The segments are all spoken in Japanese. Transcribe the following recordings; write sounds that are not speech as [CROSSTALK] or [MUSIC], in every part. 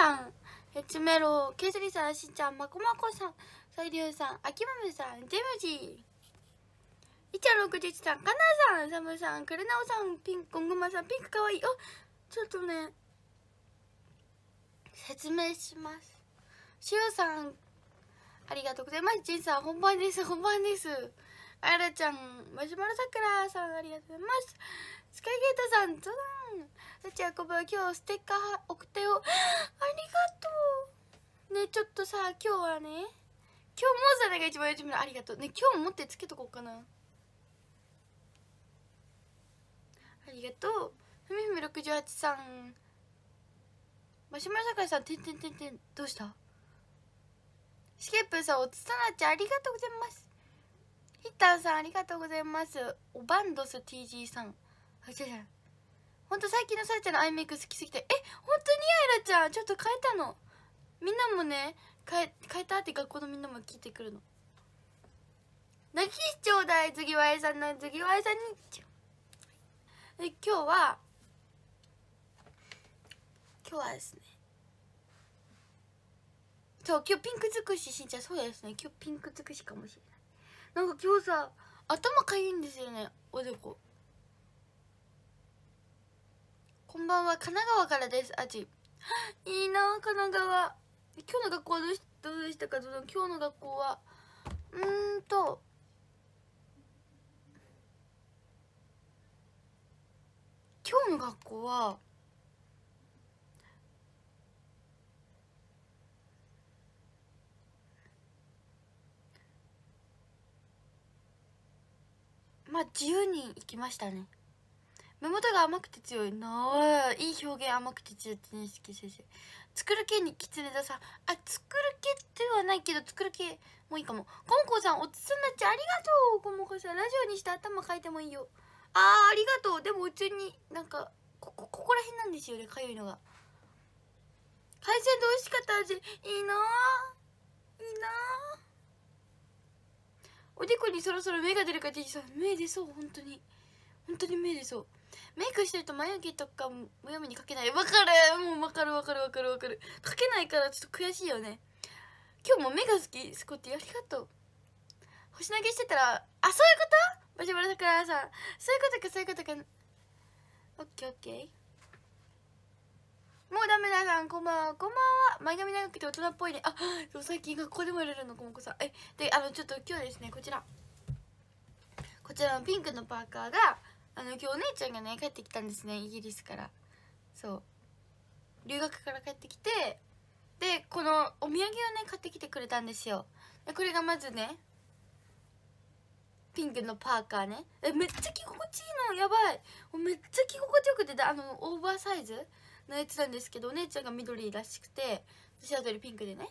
さんヘチメロケスリさんしんちゃんまこまこさんサイリュウさんあきまめさんジェムジーいちゃろくじちさんかなさんサムさんくるなおさんピンゴングマさんピンクかわいいおちょっとね説明しますしおさんありがとうございますジンさん本番です本番ですあやらちゃんマシュマロさくらさんありがとうございますスカイゲートさんどどンうちやこぶは今日ステッカー送ったよ [GASPS] ありがとうねちょっとさ今日はね今日もザネが一番 y o u t u のありがとうね今日持ってつけとこうかなありがとうふみふみ68さんマシュマロ坂井さんてんてんてんてんどうしたシケップさんおつたなちゃんありがとうございますヒッターさんありがとうございますおバンドス TG さんあ違う違うほんと最近のさらちゃんのアイメイク好きすぎてえ本当にアイラちゃんちょっと変えたのみんなもね変え変えたって学校のみんなも聞いてくるの泣きしちょうだい次はえさんの次はえさんにで今日は今日はですねそう今日ピンク尽くししんちゃんそうですね今日ピンク尽くしかもしれないなんか今日さ頭かゆいんですよねおでここんばんは神奈川からですあちいいな神奈川今日の学校はどうしどうでしたか今日の学校はうんと今日の学校はまあ10人行きましたね目元が甘くて強いなあいい表現甘くて強いって認識先生作る系にキツネ座さんあ作る系ではないけど作る系もいいかもコモコさんおつすなちゃありがとうコモコさんラジオにして頭かいてもいいよあーありがとうでもうちになんかここここら辺なんですよねかゆいのが海鮮で美味しかった味いいなあいいなあおでこにそろそろ目が出るかって言っ目出そう本当に本当に目出そうメイクしてると眉毛とかもむやみに描けないわかるもうわかるわかるわかるわかる描けないからちょっと悔しいよね今日も目が好きスコッティありがとう星投げしてたらあそういうことバジバラさくらさんそういうことかそういうことかオッケーオッケーもうダメださん、こんばんは。こんばんは。前髪長くて大人っぽいね。あ、でも最近学校でもやれるの、こもこさん。え、で、あの、ちょっと今日ですね、こちら。こちらのピンクのパーカーが、あの今日お姉ちゃんがね帰ってきたんですねイギリスからそう留学から帰ってきてでこのお土産をね買ってきてくれたんですよでこれがまずねピンクのパーカーねえめっちゃ着心地いいのやばいめっちゃ着心地よくてあのオーバーサイズのやつなんですけどお姉ちゃんが緑らしくて私はそれピンクでね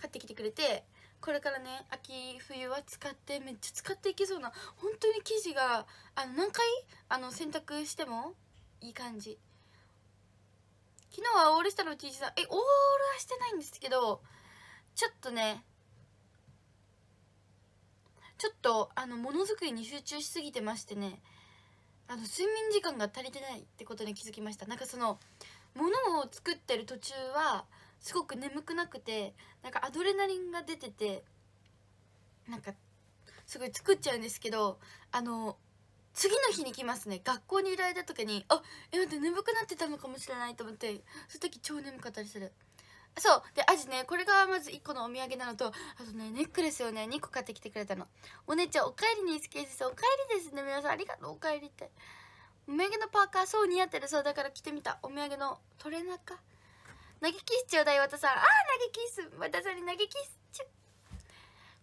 買ってきてくれてこれからね秋冬は使ってめっちゃ使っていけそうな本当に生地があの何回あの洗濯してもいい感じ昨日はオールしたの T シャツえオールはしてないんですけどちょっとねちょっとあのものづくりに集中しすぎてましてねあの睡眠時間が足りてないってことに気づきましたなんかそのものを作ってる途中はすごく眠くなくてなんかアドレナリンが出ててなんかすごい作っちゃうんですけどあの次の日に来ますね学校にいられた時にあえ待って眠くなってたのかもしれないと思ってその時超眠かったりするそうでアジねこれがまず1個のお土産なのとあとねネックレスをね2個買ってきてくれたのお姉ちゃんお帰りにスケージさおお帰りですね皆さんありがとうお帰りってお土産のパーカーそう似合ってるそうだから着てみたお土産のトレーナーか投げキスちょうだい、わたさん。ああ、投げキス。わたさんに投げキスちょ。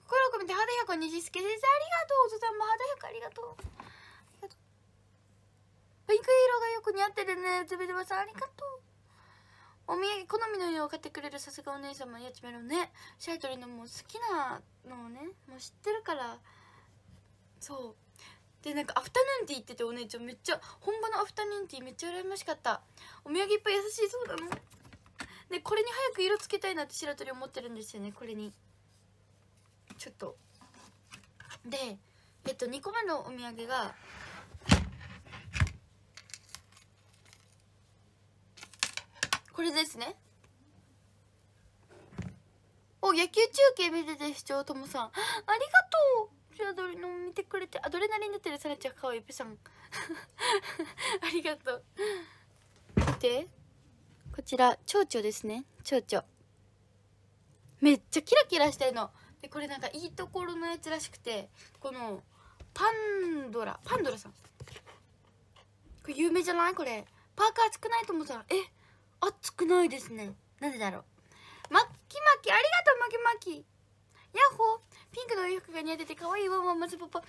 心を込めて、肌やかにじすけ先生、ありがとう。お父さんも肌やかありがとう。ピンク色がよく似合ってるね。ズベズベさん、ありがとう。お土産好みの色を買ってくれるさすがお姉様やちめろねシャイトリのもう好きなのをねもう知ってるからそうでなんかアフタヌーンティーっててお姉ちゃんめっちゃ本場のアフタヌーンティーめっちゃ羨ましかったお土産いっぱい優しいそうなね。でこれに早く色つけたいなって白鳥思ってるんですよねこれにちょっとでえっと2個目のお土産がこれですねお野球中継見てて視聴ともさんありがとう白鳥の見てくれてアドレナリン出てるさらちゃんかわいいぺさんありがとう見てこちら蝶々ですね蝶々めっちゃキラキラしてるのでこれなんかいいところのやつらしくてこのパンドラパンドラさんこれ有名じゃないこれパーカー熱くないと思ったらえ熱くないですねなぜだろうマッキマキありがとうマキマキヤッホーピンクのお洋服が似合ってて可愛いワンワンマズパパ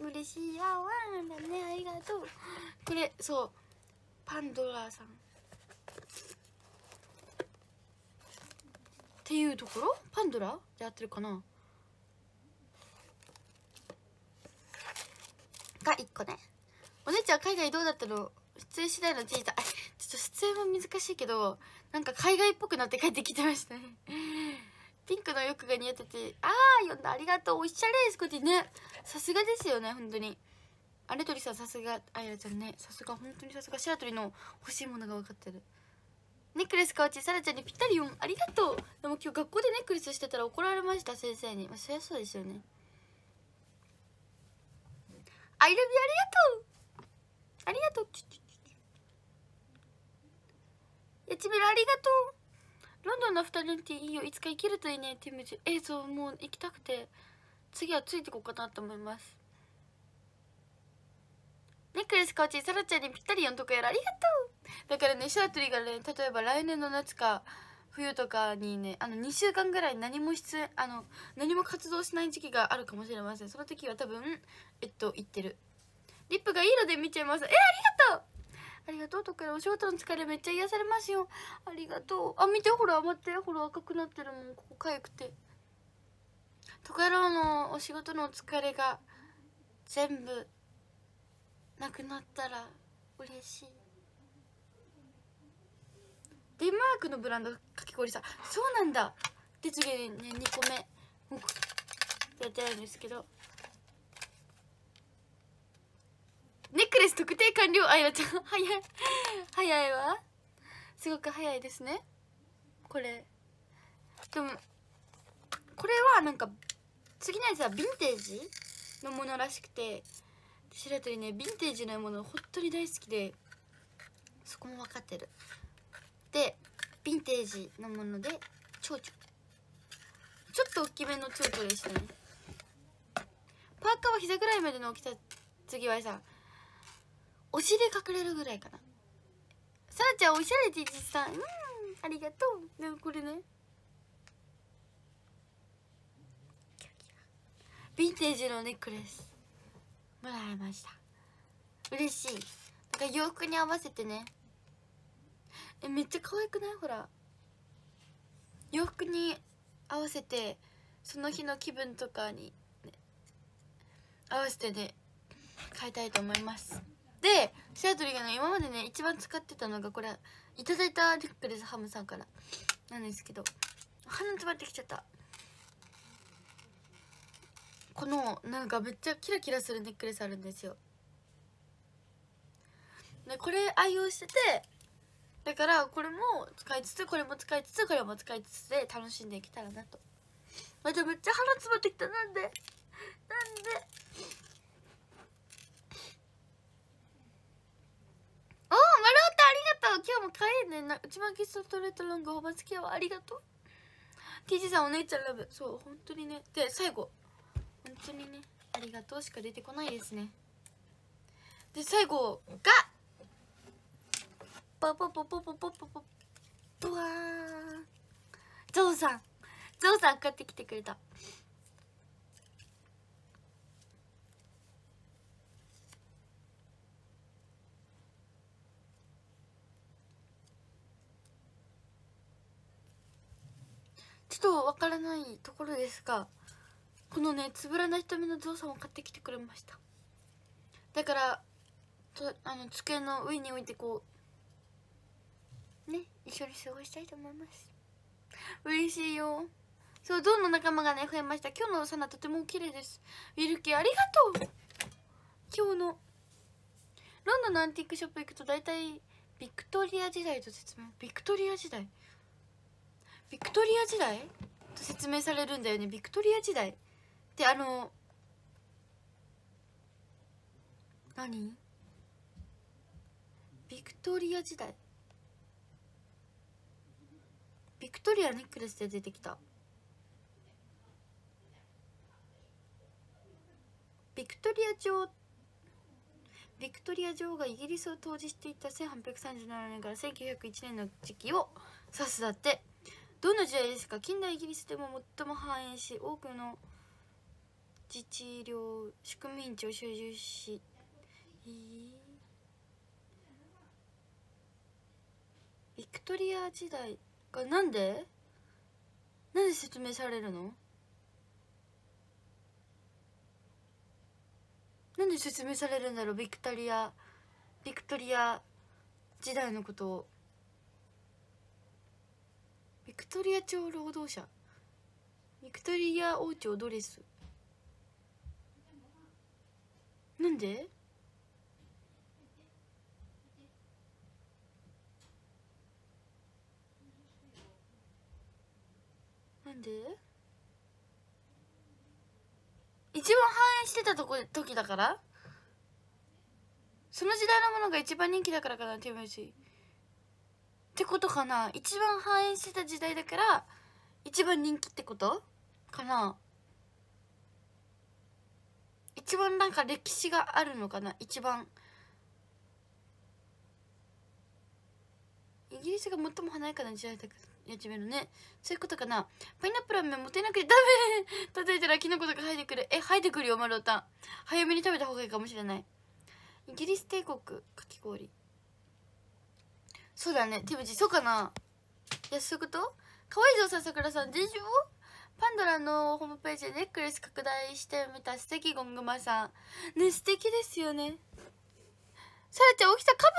うん嬉しいやワンだねありがとうこれそうパンドラさんていうところパンドラで合ってるかなが1個ねお姉ちゃん海外どうだったの出演次第のじいタちょっと出演は難しいけどなんか海外っぽくなって帰ってきてましたねピンクの欲が似合っててああ読んだありがとうおしゃれですこっちねさすがですよね本当にあれとりさんさすがあやらちゃんねさすが本当にさすが白鳥の欲しいものが分かってるネックレスかわちさらちゃんにぴったりよんありがとうでも今日学校でネックレスしてたら怒られました先生にまあそりゃそうですよねアイラビありがとうありがとうやちびらありがとうロンドンのアフタヌーンティーいいよいつか行けるといいねってムジえそうもう行きたくて次はついていこうかなと思いますネックレスかわちさらちゃんにぴったりよんと得やらありがとうだからねシャートリーがね例えば来年の夏か冬とかにねあの2週間ぐらい何も出演あの何も活動しない時期があるかもしれませんその時は多分えっと言ってるリップがいいので見ちゃいますえありがとうありがとうとかお仕事の疲れめっちゃ癒されますよありがとうあ見てほら待ってほら赤くなってるもんここかゆくてとかろのお仕事のお疲れが全部なくなったら嬉しいデンマークのブランドかき氷さそうなんだで次ね2個目やってないんですけどネックレス特定完了あやちゃん早い早いわすごく早いですねこれでもこれはなんか次のやつはヴィンテージのものらしくて白鳥ねヴィンテージのもの本当に大好きでそこも分かってるでヴィンテージのもので蝶々ちょっと大きめの蝶々でしたねパーカーは膝ぐらいまでの大きさ次はさお尻隠れるぐらいかなさらちゃんおしゃれ T シャツさんうんありがとうでもこれねヴィンテージのネックレスもらいました嬉しいなんか洋服に合わせてねえめっちゃ可愛くないほら洋服に合わせてその日の気分とかに、ね、合わせてね変えたいと思いますでシアトリがね今までね一番使ってたのがこれいただいたリックですハムさんからなんですけど鼻詰まってきちゃったこのなんかめっちゃキラキラするネックレスあるんですよでこれ愛用しててだからこれも使いつつこれも使いつつこれも使いつつで楽しんでいけたらなとまためっちゃ腹詰まってきたなんでなんでおお丸太ありがとう今日も帰れねな内巻きストレートロングおばつきはありがとう TG さんお姉ちゃんラブそう本当にねで最後本当にねありがとうしか出てこないですねで最後がポポポポポポポポポワーゾウさんゾウさん買ってきてくれたちょっとわからないところですがこのねつぶらな瞳のゾウさんを買ってきてくれましただからとあの机の上に置いてこうね一緒に過ごしたいと思います嬉しいよそうゾウの仲間がね増えました今日の幼とても綺麗ですウィルキーありがとう今日のロンドンのアンティークショップ行くと大体ビクトリア時代と説明ビクトリア時代ビクトリア時代と説明されるんだよねビクトリア時代ってあの何ビクトリア時代ビクトリアネックレスで出てきたビクトリア朝ビクトリア女王がイギリスを統治していた1837年から1901年の時期を指すだってどの時代ですか近代イギリスでも最も繁栄し多くの自治領植民地を所有し、えー、ビクトリア時代がなんでなんで説明されるのなんで説明されるんだろうビクトリアビクトリア時代のことをビクトリア朝労働者ビクトリア王朝ドレスなんでんで一番反映してたとこ時だからその時代のものが一番人気だからかなって思うしってことかな一番反映してた時代だから一番人気ってことかな一番なんか歴史があるのかな一番イギリスが最も華やかな時代だけどやちめるねそういうことかなパイナップルは持てなくてダメ [LAUGHS] 叩いたらキノコとか生えてくるえ生えてくるよ丸尾たん早めに食べた方がいいかもしれないイギリス帝国かき氷そうだね手口そうかないやそういうことかわいいぞささくらさんでしょパンドラのホームページでネックレス拡大してみた素敵ゴングマさんね素敵ですよねさらちゃん起きたカブ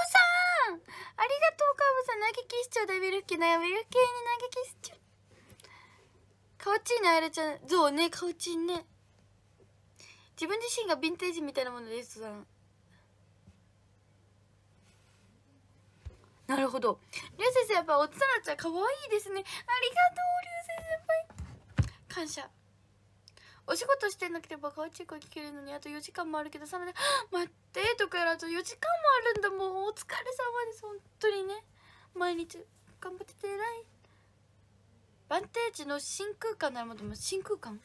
さんありがとうカブさん投げキスちゃうダビルフ系なビルキーに投げキスちゃうカオチーな、あれちゃんゾウねカオチーね自分自身がヴィンテージみたいなものですさんなるほどりゅう先生やっぱおつさらちゃんかわいいですねありがとうりゅう先生感謝お仕事してなければかチェックは聞けるのにあと4時間もあるけどさまで「[GASPS] 待って」とかやあと4時間もあるんだもうお疲れ様です本当にね毎日頑張ってて偉いバンテージの真空管ならもっと真空管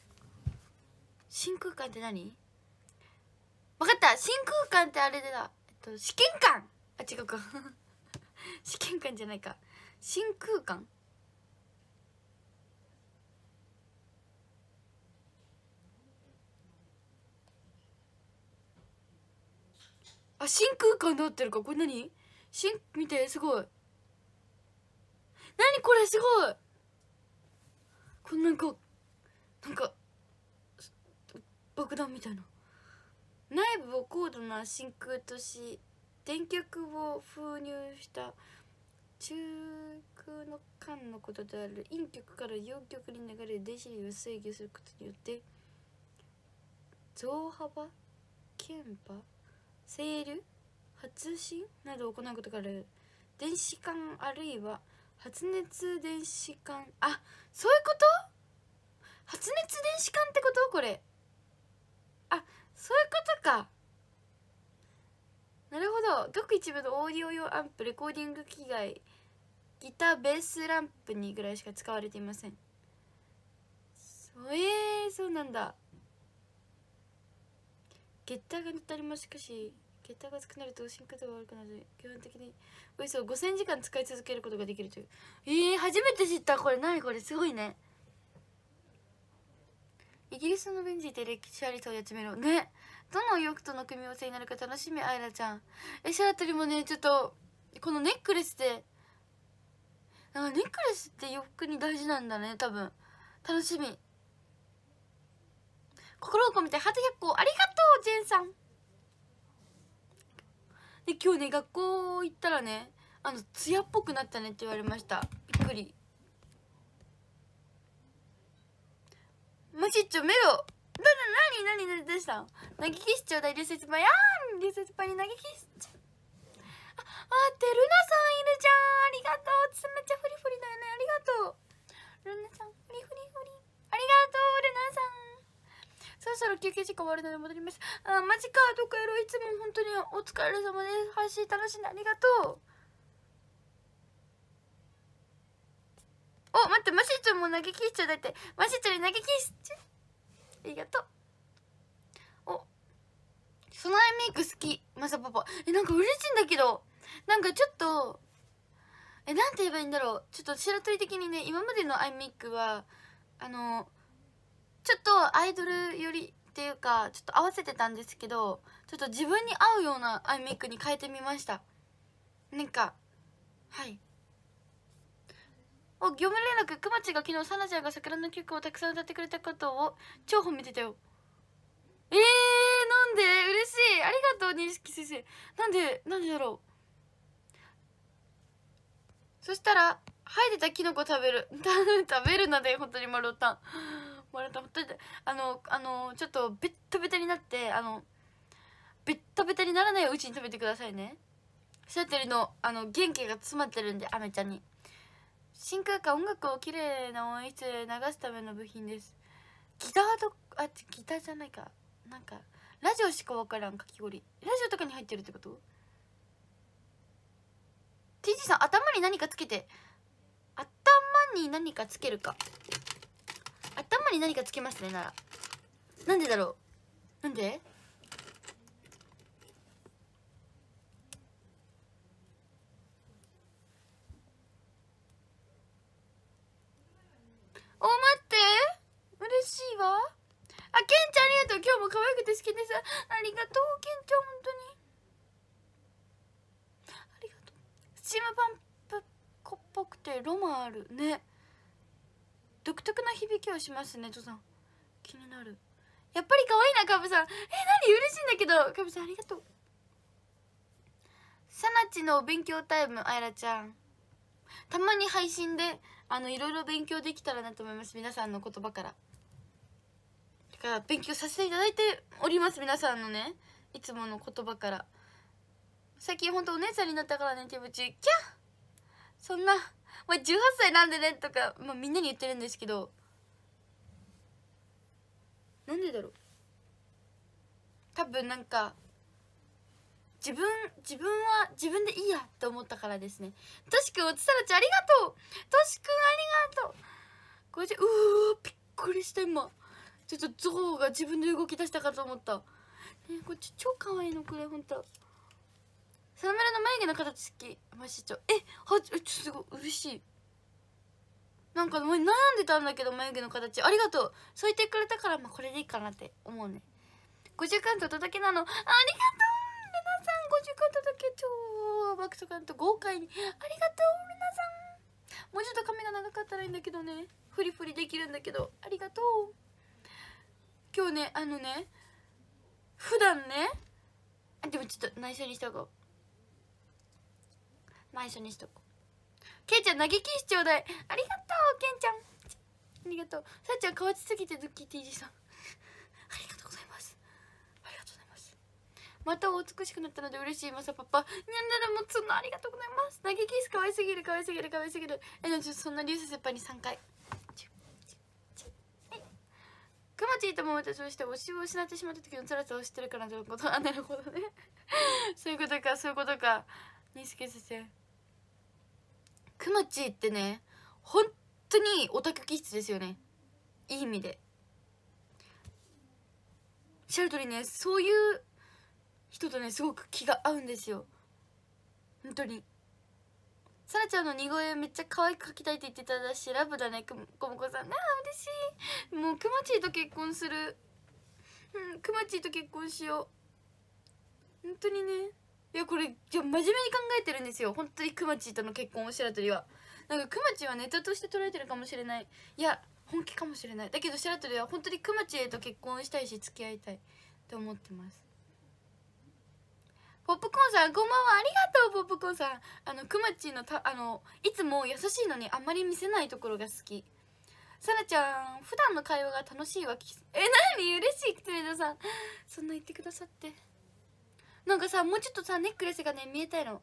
真空管って何分かった真空管ってあれでだえっと試験管あ違うか [LAUGHS] 試験管じゃないか真空管あ真空管になってるかこれ何しん見てすごい何これすごいこんなんかなんか爆弾みたいな内部を高度な真空とし電極を封入した中空の間のことである陰極から陽極に流れる電子流を制御することによって増幅鍵波ール発信などを行うことがある電子管あるいは発熱電子管あそういうこと発熱電子管ってことこれあそういうことかなるほど各一部のオーディオ用アンプレコーディング機材ギターベースランプにぐらいしか使われていませんそえー、そうなんだ月体がたりもしかし月体がくなると進化度が悪くなる基本的におよそ5000時間使い続けることができるというえー、初めて知ったこれ何これすごいねイギリスのベンジで歴史ありとやつめろねどのお洋服との組み合わせになるか楽しみあいらちゃんえシャラトリもねちょっとこのネックレスでなネックレスって洋服に大事なんだね多分楽しみ心を込めてハート100個ありがとうジェンさんで今日ね学校行ったらねあの艶っぽくなったねって言われましたびっくりマシッチョメロな、な、なになにどうしたの投げキスちょうだいパやーんパに投げキスちょあ、てルナさんいるじゃんありがとうつめっちゃフリフリだよねありがとうルナさんフリフリフリありがとうルナさんそろそろ休憩時間終わるので戻りますあマジかっかやろいつも本当にお疲れ様です配信楽しんでありがとうお待ってマシちゃんも投げキッちゃだってマシちゃんに投げキッスちゃありがとうおそのアイメイク好きマサパパえなんか嬉しいんだけどなんかちょっとえなんて言えばいいんだろうちょっと白鳥的にね今までのアイメイクはあのちょっとアイドル寄りっていうかちょっと合わせてたんですけどちょっと自分に合うようなアイメイクに変えてみましたなんかはいお業務連絡くまちが昨日さなちゃんが桜の曲をたくさん歌ってくれたことを超褒めてたよえー、なんで嬉しいありがとう錦先生なんでなんでだろうそしたら生えてたキノコ食べる [LAUGHS] 食べるので本当に丸太。割れたほっといてあのあのちょっとベッタベタになってあのベッタベタにならないうちに食べてくださいねシャテルのあの元気が詰まってるんでアメちゃんに真空間音楽をきれいな音質で流すための部品ですギターとあギターじゃないかなんかラジオしか分からんかき氷ラジオとかに入ってるってこと ?TG さん頭に何かつけて頭に何かつけるか頭に何かつけましたねならなんでだろうなんでお待って嬉しいわあけんちゃんありがとう今日も可愛くて好きですありがとうけんちゃん本当にありがとうスチームパンプっぽくてロマあるね独特な響きをしますねとさん気になるやっぱり可愛いなカブさんえ何嬉しいんだけどカブさんありがとうさなちの勉強タイムあいらちゃんたまに配信であのいろいろ勉強できたらなと思います皆さんの言葉からだから勉強させていただいております皆さんのねいつもの言葉から最近ほんとお姉さんになったからね手ぶちキャッそんな「お前18歳なんでね」とか、まあ、みんなに言ってるんですけどなんでだろう多分なんか自分自分は自分でいいやって思ったからですねとしくんおつさらちゃんありがとうとしくんありがとうこれうわびっくりした今ちょっとゾウが自分で動き出したかと思ったねこっち超可愛いのこれほんと沢村の眉毛の形好きマシ長えはちょっとすごい嬉しいなんか悩んでたんだけど眉毛の形ありがとうそう言ってくれたから、まあ、これでいいかなって思うね50巻と届けなのありがとう皆さん50巻届け超ょクト巻と豪快にありがとう皆さんもうちょっと髪が長かったらいいんだけどねフリフリできるんだけどありがとう今日ねあのね普段ねでもちょっと内緒にした方がまあ一緒にしとこうけんちゃん投げキスちょうだいありがとうけんちゃんありがとうさっちゃんわちすぎてドッキー TG さんありがとうございますありがとうございますまたお美しくなったので嬉しいまさパパにゃんならもつんのありがとうございます投げキスわいすぎるわいすぎるわいすぎるえのちそんなうさ先輩に3回くまちいとも私そして推しを失ってしまった時の辛さを知ってるからということあなるほどねそういうことかそういうことかにすけ先生くまちってね本当にオタク気質ですよねいい意味でシャルトにねそういう人とねすごく気が合うんですよ本当にさらちゃんの似声めっちゃ可愛く描きたいって言ってただしラブだねくもこもこさんあ嬉しいもうくまちと結婚するうんくまちと結婚しよう本当にねいやこれじゃ真面目に考えてるんですよ本当にくまちとの結婚を白鳥はなんかくまちはネタとして捉えてるかもしれないいや本気かもしれないだけど白鳥は本当にくまちへと結婚したいし付き合いたいと思ってますポップコーンさんこんばんはありがとうポップコーンさんあのくまちのたあのいつも優しいのにあんまり見せないところが好きさらちゃん普段の会話が楽しいわえなに嬉しいクテレダさんそんな言ってくださってなんかさもうちょっとさネックレスがね見えたいの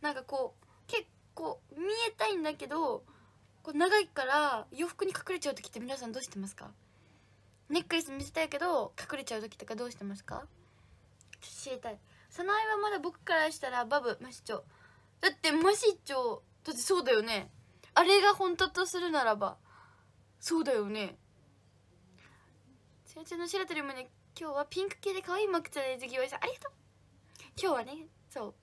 なんかこう結構見えたいんだけどこう長いから洋服に隠れちゃう時って皆さんどうしてますかネックレス見せたいけど隠れちゃう時とかどうしてますか知りたい早苗はまだ僕からしたらバブマシチョだってマシチョだってそうだよねあれが本当とするならばそうだよねち先んの白鳥もね今日はピンク系で可愛いマクチャできましたありがとう今日はねそう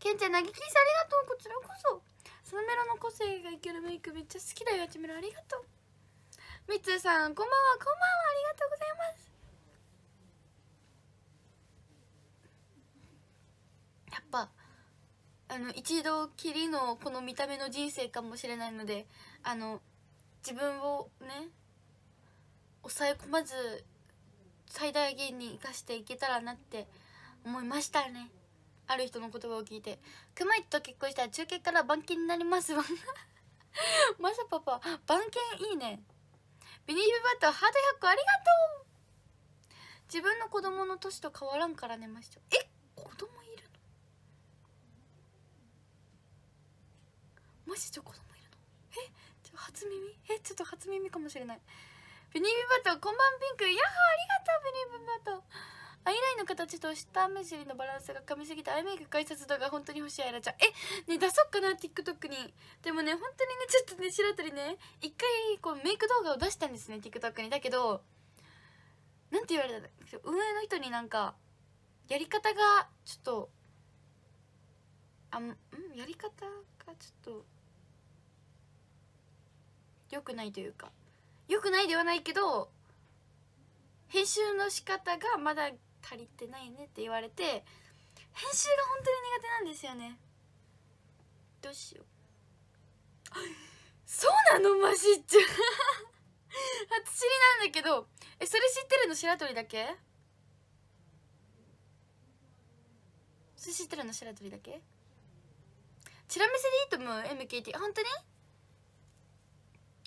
けんちゃん投げキスありがとうこちらこそスナメロの個性がいけるメイクめっちゃ好きだよやちめろありがとうみつさんこんばんはこんばんはありがとうございますやっぱあの一度きりのこの見た目の人生かもしれないのであの自分をね抑え込まず最大限に生かしていけたらなって思いましたねある人の言葉を聞いて「クマイと結婚したら中継から番犬になりますわ」ま [LAUGHS] さパパ番犬いいねビニールバットハート100個ありがとう自分の子供の年と変わらんから寝ましたえ子供いるのマジで子供いるのえちょ初耳えちょっと初耳かもしれないビニールバットこんばんピンクヤッホーありがとうビニールバットアイラインの形と下目尻のバランスが噛みすぎてアイメイク解説動画本当に欲しいアイラちゃんえね出そうかな TikTok にでもね本当にねちょっとね白鳥ね一回こうメイク動画を出したんですね TikTok にだけどなんて言われたんだ運営の人になんかやり方がちょっとあんやり方がちょっと良くないというか良くないではないけど編集の仕方がまだ足りてないねって言われて編集が本当に苦手なんですよねどうしよう [LAUGHS] そうなのマシっちゃ初 [LAUGHS] 知りなんだけどえそれ知ってるの白鳥だけそれ知ってるの白鳥だけチラ見せでいいと思う MKT 本当に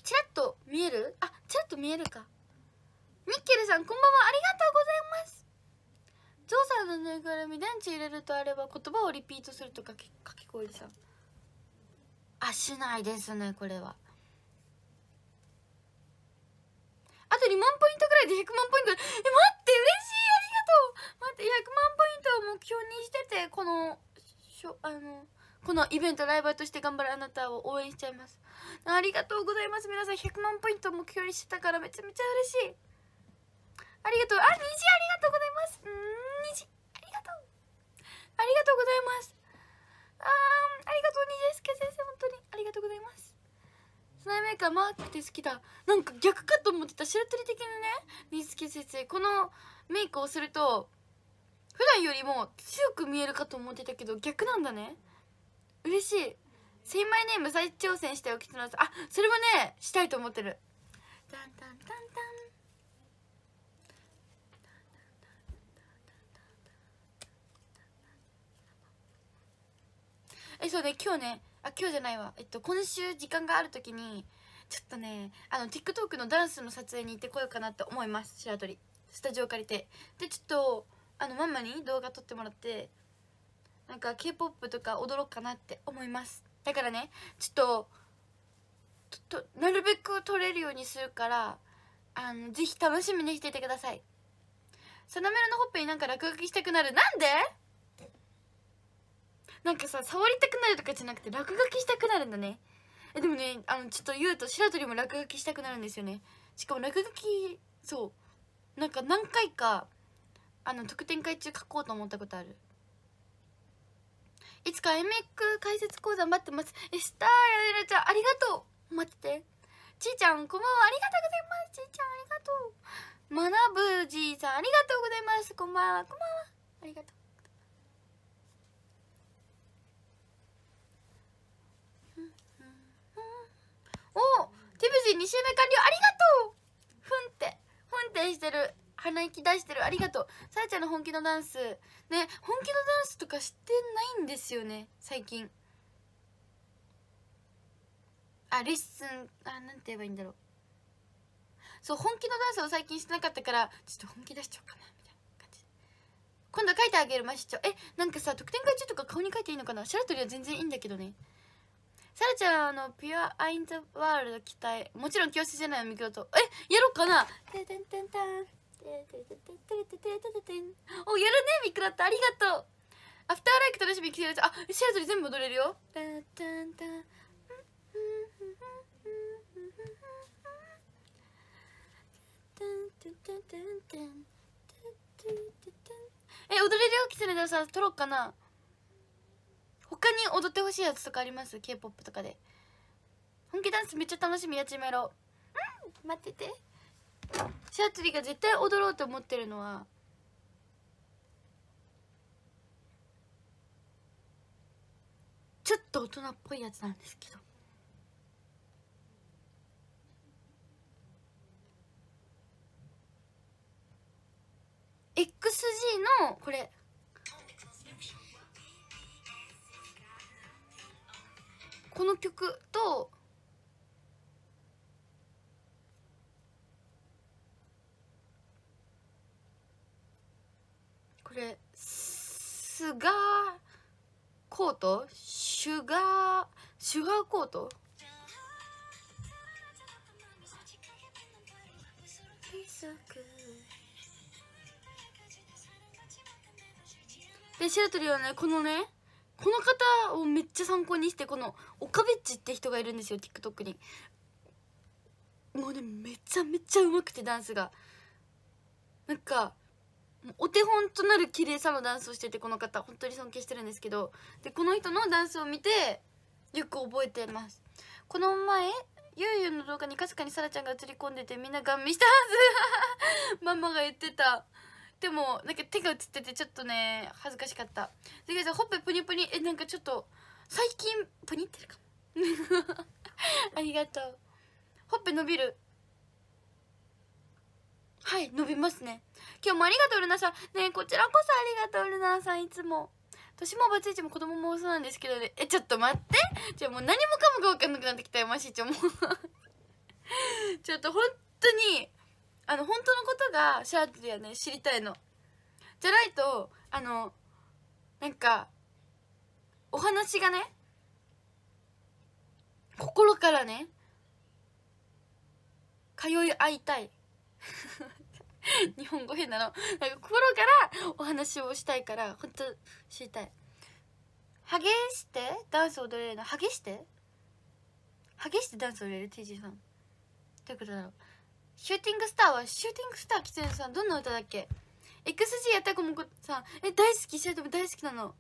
チラッと見えるあチラッと見えるかミッケルさんこんばんはありがとうございますゾウさんのぬいぐるみ電池入れるとあれば言葉をリピートするとかきかき氷さんあしないですねこれはあと2万ポイントぐらいで100万ポイントえ待って嬉しいありがとう待って100万ポイントを目標にしててこのしょあのこのイベントライバーとして頑張るあなたを応援しちゃいますありがとうございます皆さん100万ポイント目標にしてたからめちゃめちゃ嬉しいありがとう。あ、虹ありがとうございます。うん、虹。ありがとう。ありがとうございます。あー、ありがとう、虹助先生。本当に。ありがとうございます。スナイメーカーマークって好きだ。なんか逆かと思ってた。白鳥的にね、水助先生。このメイクをすると、普段よりも強く見えるかと思ってたけど、逆なんだね。嬉しい。セイマイネーム再挑戦しておきてなさあ、それもね、したいと思ってる。タンタンえそうね今日ねあ今日じゃないわえっと今週時間がある時にちょっとねあの TikTok のダンスの撮影に行ってこようかなって思います白鳥スタジオ借りてでちょっとあのママに動画撮ってもらってなんか k p o p とか踊ろうかなって思いますだからねちょっとなるべく撮れるようにするからあのぜひ楽しみにしていてくださいサナメラのほっぺになんか落書きしたくなるなんでなんかさ触りたくなるとかじゃなくて落書きしたくなるんだねえでもねあのちょっと言うと白鳥も落書きしたくなるんですよねしかも落書きそうなんか何回かあの特典会中書こうと思ったことあるいつか iMac 解説講座待ってますえスターやるちゃんありがとう待っててちーちゃんこんばんはありがとうございますちーちゃんありがとう学ぶじいさんありがとうございますこんばんはこんばんはありがとうおブジー2周目完了ありがとうふんってふんってしてる鼻息出してるありがとうさやちゃんの本気のダンスね本気のダンスとかしてないんですよね最近あレッスンあなんて言えばいいんだろうそう本気のダンスを最近してなかったからちょっと本気出しちゃおうかなみたいな感じ今度書いてあげるましちョえなんかさ得点会中とか顔に書いていいのかな白鳥は全然いいんだけどねサラちゃんあのピュアアインザワールド期待もちろん教師じゃないのミクロとえやろうかなてんてんてんおやるねミクロトありがとうアフターライク楽しみに来てるあシェアトリ全部踊れるよたんえ踊れるよキツネでさ撮ろうかな他に踊ってほしいやつとかあります k p o p とかで本気ダンスめっちゃ楽しみやちめろうん待っててシャツリが絶対踊ろうと思ってるのはちょっと大人っぽいやつなんですけど「XG」のこれこの曲とこれ「スガーコート」シュガー「シュガーコート」で白鳥はねこのねこの方をめっちゃ参考にしてこの岡カって人がいるんですよ TikTok にもうねめちゃめちゃうまくてダンスがなんかお手本となる綺麗さのダンスをしててこの方本当に尊敬してるんですけどでこの人のダンスを見てよく覚えてますこの前ゆうゆうの動画にかすかにさらちゃんが映り込んでてみんなガン見したはず [LAUGHS] ママが言ってたでもなんか手が映っててちょっとね恥ずかしかったでほっぺぷにぷにえなんかちょっと最近プニってるかも [LAUGHS] ありがとうほっぺ伸びるはい伸びますね今日もありがとうルナさんねこちらこそありがとうルナさんいつも年もバツイチも子供もそうなんですけどねえちょっと待ってじゃあもう何もかもが分かんなくなってきたよマシちゃんも [LAUGHS] ちょっと本当にあの本当のことがシャーティはね知りたいのじゃないとあのなんかお話がね心からね通い合いたい [LAUGHS] 日本語変なのなんか心からお話をしたいから本当知りたい激してダンス踊れるの激して激してダンス踊れる TG さんどういうことだろうシューティングスターはシューティングスターきつねさんどんな歌だっけ XG やったもこさんえ大好きシャイトも大好きなの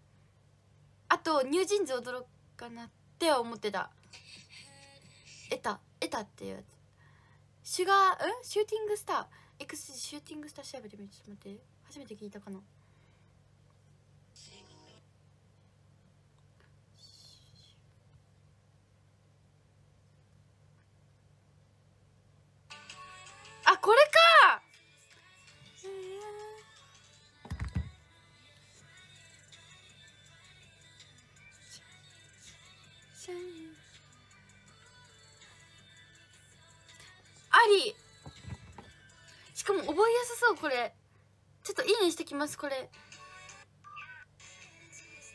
あとニュージーンズ踊ろうかなって思ってたエタエタっていうやつシュガーんシューティングスター X シューティングスター調べてみてちょっと待って初めて聞いたかなあこれかりしかも覚えやすそうこれちょっといいねしてきますこれ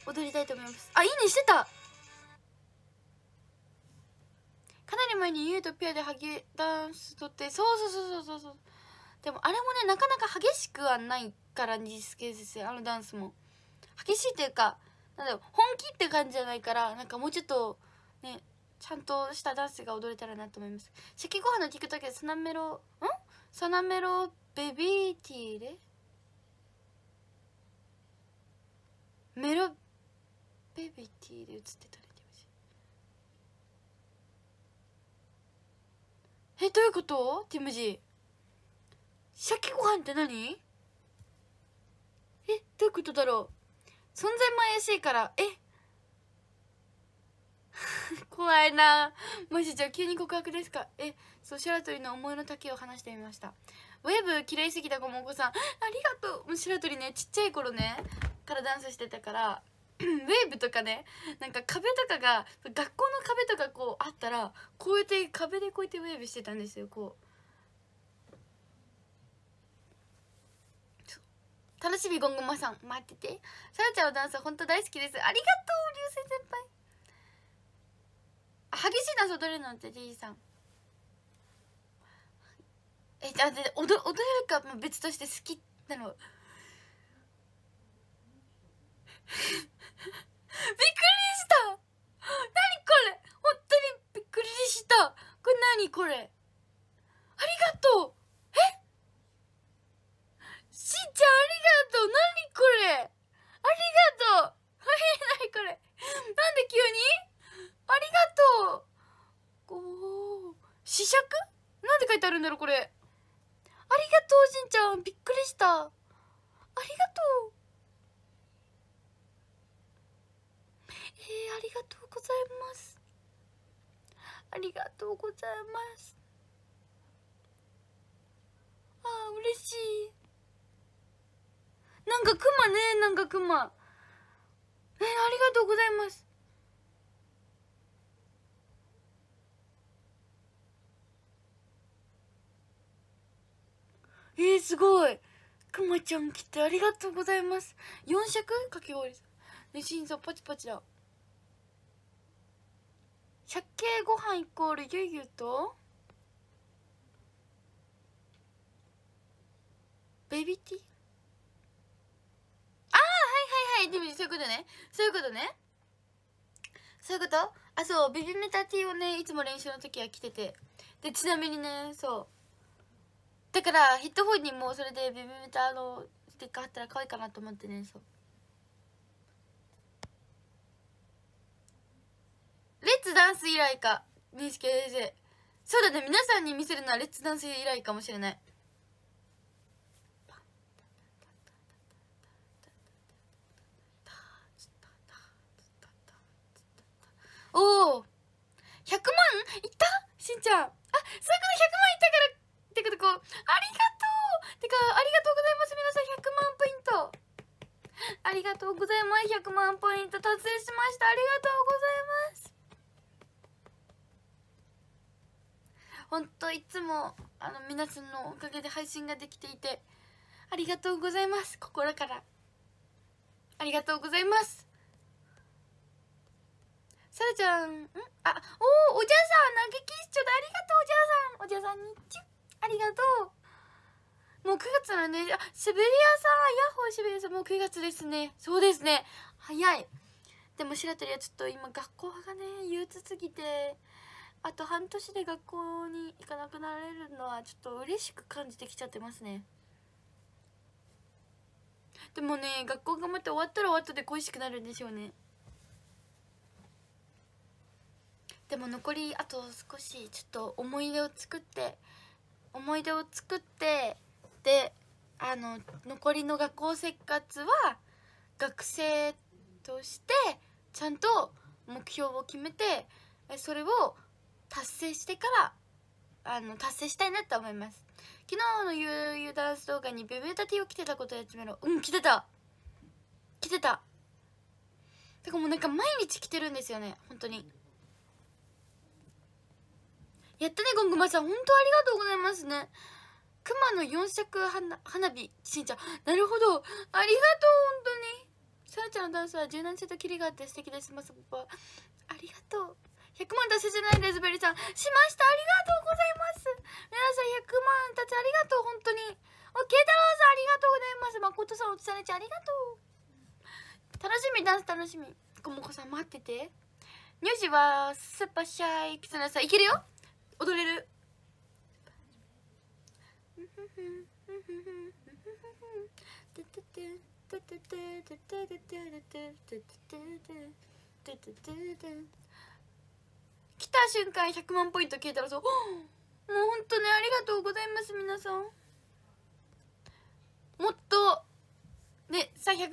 踊りたいと思いますあいいねしてたかなり前にユウとピアでハゲダンスとってそうそうそうそうそうでもあれもねなかなか激しくはないから西助先生あのダンスも激しいというかなんだ本気って感じじゃないからなんかもうちょっとねちゃんとしたダンスが踊れたらなと思います関ご飯の TikTok でサナメロんサナメロベビーティーでメロベビーティーで映ってたらしいえどういうことティムジシャキご飯って何えどういうことだろう存在も怪しいからえ [LAUGHS] 怖いなもしじゃあ急に告白ですかえそう白鳥の思いの丈を話してみましたウェブ綺麗すぎた子もお子さんありがとう白鳥ねちっちゃい頃ねからダンスしてたから [CLEARS THROAT] ウェーブとかねなんか壁とかが学校の壁とかこうあったらこうやって壁でこうやってウェーブしてたんですよこう楽しみゴンゴマさん待っててさよちゃんのダンス本当大好きですありがとう流星先輩激しいダンス踊るなんてリーさんえあで踊踊れるかも別として好きなのびっくりした何これ本当にびっくりしたこれ何これありがとうえしんちゃんありがとう何これありがとうえ [LAUGHS] 何これなんで急にありがとうお試食なんで書いてあるんだろうこれありがとうしんちゃんびっくりしたありがとうえー、ありがとうございますありがとうございますあー嬉しいなんかクマねなんかクマえー、ありがとうございますえー、すごいくまちゃん来てありがとうございます4尺かき氷さんねしんさんパチパチだ借景ご飯イコールゆゆとベビティああはいはいはいでもそういうことねそういうことねそういうことあそうベビメタティをねいつも練習の時は着ててでちなみにねそうだからヒットホンにもそれでビビメタのステッカーあったら可愛いかなと思ってねそうレッツダンス以来か認識先生そうだね皆さんに見せるのはレッツダンス以来かもしれないおお100万いったしんちゃんあそういうこと100万いったからてことこありがとうてかありがとうございます皆さん100万ポイントありがとうございます100万ポイント達成しましたありがとうございますほんといつもあの皆さんのおかげで配信ができていてありがとうございます心からありがとうございますさらちゃんんあおおおじゃさん投げキッスちょで、ありがとうおじゃさんおじゃさんにュッありがとうもう9月なんであシベリアさんヤッホーシベリアさんもう9月ですねそうですね早いでも白鳥はちょっと今学校がね憂鬱すぎてあと半年で学校に行かなくなれるのはちょっと嬉しく感じてきちゃってますねでもね学校頑張って終わったら終わったで恋しくなるんでしょうねでも残りあと少しちょっと思い出を作って思い出を作ってであの残りの学校生活は学生としてちゃんと目標を決めてそれを達成してからあの達成したいなって思います昨日のゆうゆダンス動画にベベータティを着てたことやってみろうん着てた着てただからもうなんか毎日着てるんですよね本当にやったねゴングマさん本当ありがとうございますね熊の四尺花火しんちゃんなるほどありがとう本当にさらちゃんのダンスは柔軟性とキリがあって素敵ですマサパパありがとう100万達成じゃないレズベリーさんしましたありがとうございます皆さん100万達成ありがとう本当におケイタロさんありがとうございます誠さんおつさねちゃんありがとう楽しみダンス楽しみこもこさん待っててニュージはスーパーシャイキツネさんいけるよ踊れる来た瞬間100万ポイント消えたらそう [GASPS] もう本当にありがとうございます皆さんもっとねさ150万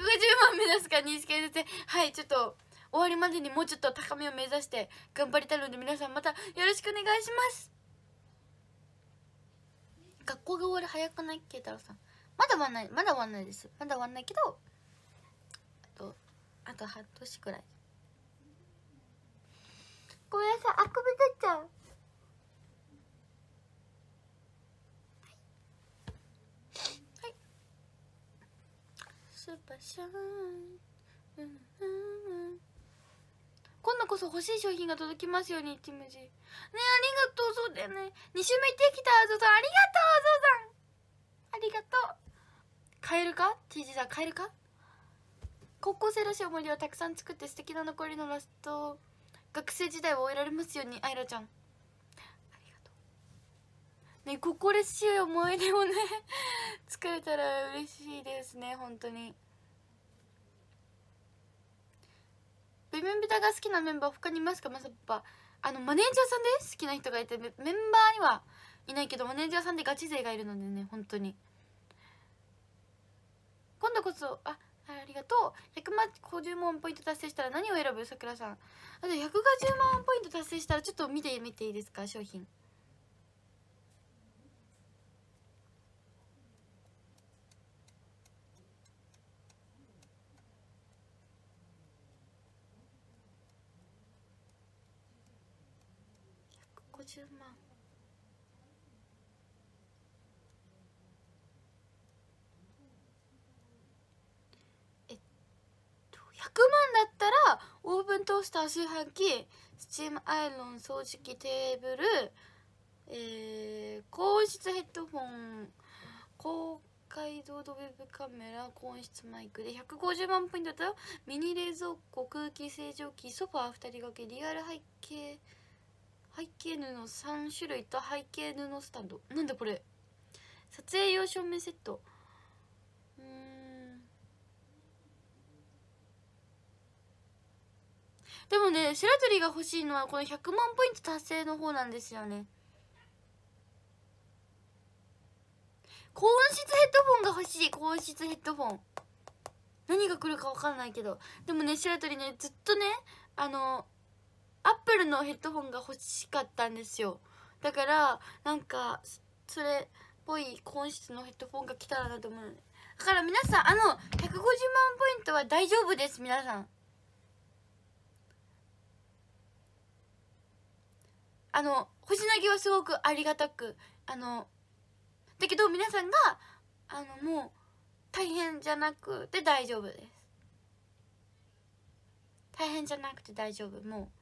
目指すか認識してはいちょっと終わりまでにもうちょっと高みを目指して頑張りたいので皆さんまたよろしくお願いします学校が終わり早くない慶太郎さんまだ終わんないまだ終わんないですまだ終わんないけどあとあと半年くらいごめんなさいあくび出ちゃうスーパーシャーン、うんうんうん今度こそ欲しい商品が届きますようにティムジねありがとうそうだよね2週目行ってきたゾウさんありがとうゾウさんありがとう買えるか ?TG さん買えるか高校生らしい思い出をたくさん作って素敵な残りのラスト学生時代を終えられますようにアイラちゃんありがとうね心らしい思い出をね [LAUGHS] 作れたら嬉しいですね本当にベメンタが好きなメンバー他にいますかまさぱあのマネージャーさんです好きな人がいてメンバーにはいないけどマネージャーさんでガチ勢がいるのでね本当に今度こそあありがとう150万ポイント達成したら何を選ぶさくらさんあと150万ポイント達成したらちょっと見てみていいですか商品150万えっと100万だったらオーブントースター炊飯器スチームアイロン掃除機テーブルえー、高音質ヘッドフォン高解像度ウェブカメラ高音質マイクで150万ポイントだったよミニ冷蔵庫空気清浄機ソファー2人掛けリアル背景背景布3種類と背景布スタンドなんだこれ撮影用照明セットうんでもね白鳥が欲しいのはこの100万ポイント達成の方なんですよね高音質ヘッドフォンが欲しい高音質ヘッドフォン何が来るか分かんないけどでもね白鳥ねずっとねあのアップルのヘッドホンが欲しかったんですよだからなんかそれっぽい音質のヘッドホンが来たらなと思うだから皆さんあの150万ポイントは大丈夫です皆さんあの星投げはすごくありがたくあのだけど皆さんがあのもう大変じゃなくて大丈夫です大変じゃなくて大丈夫もう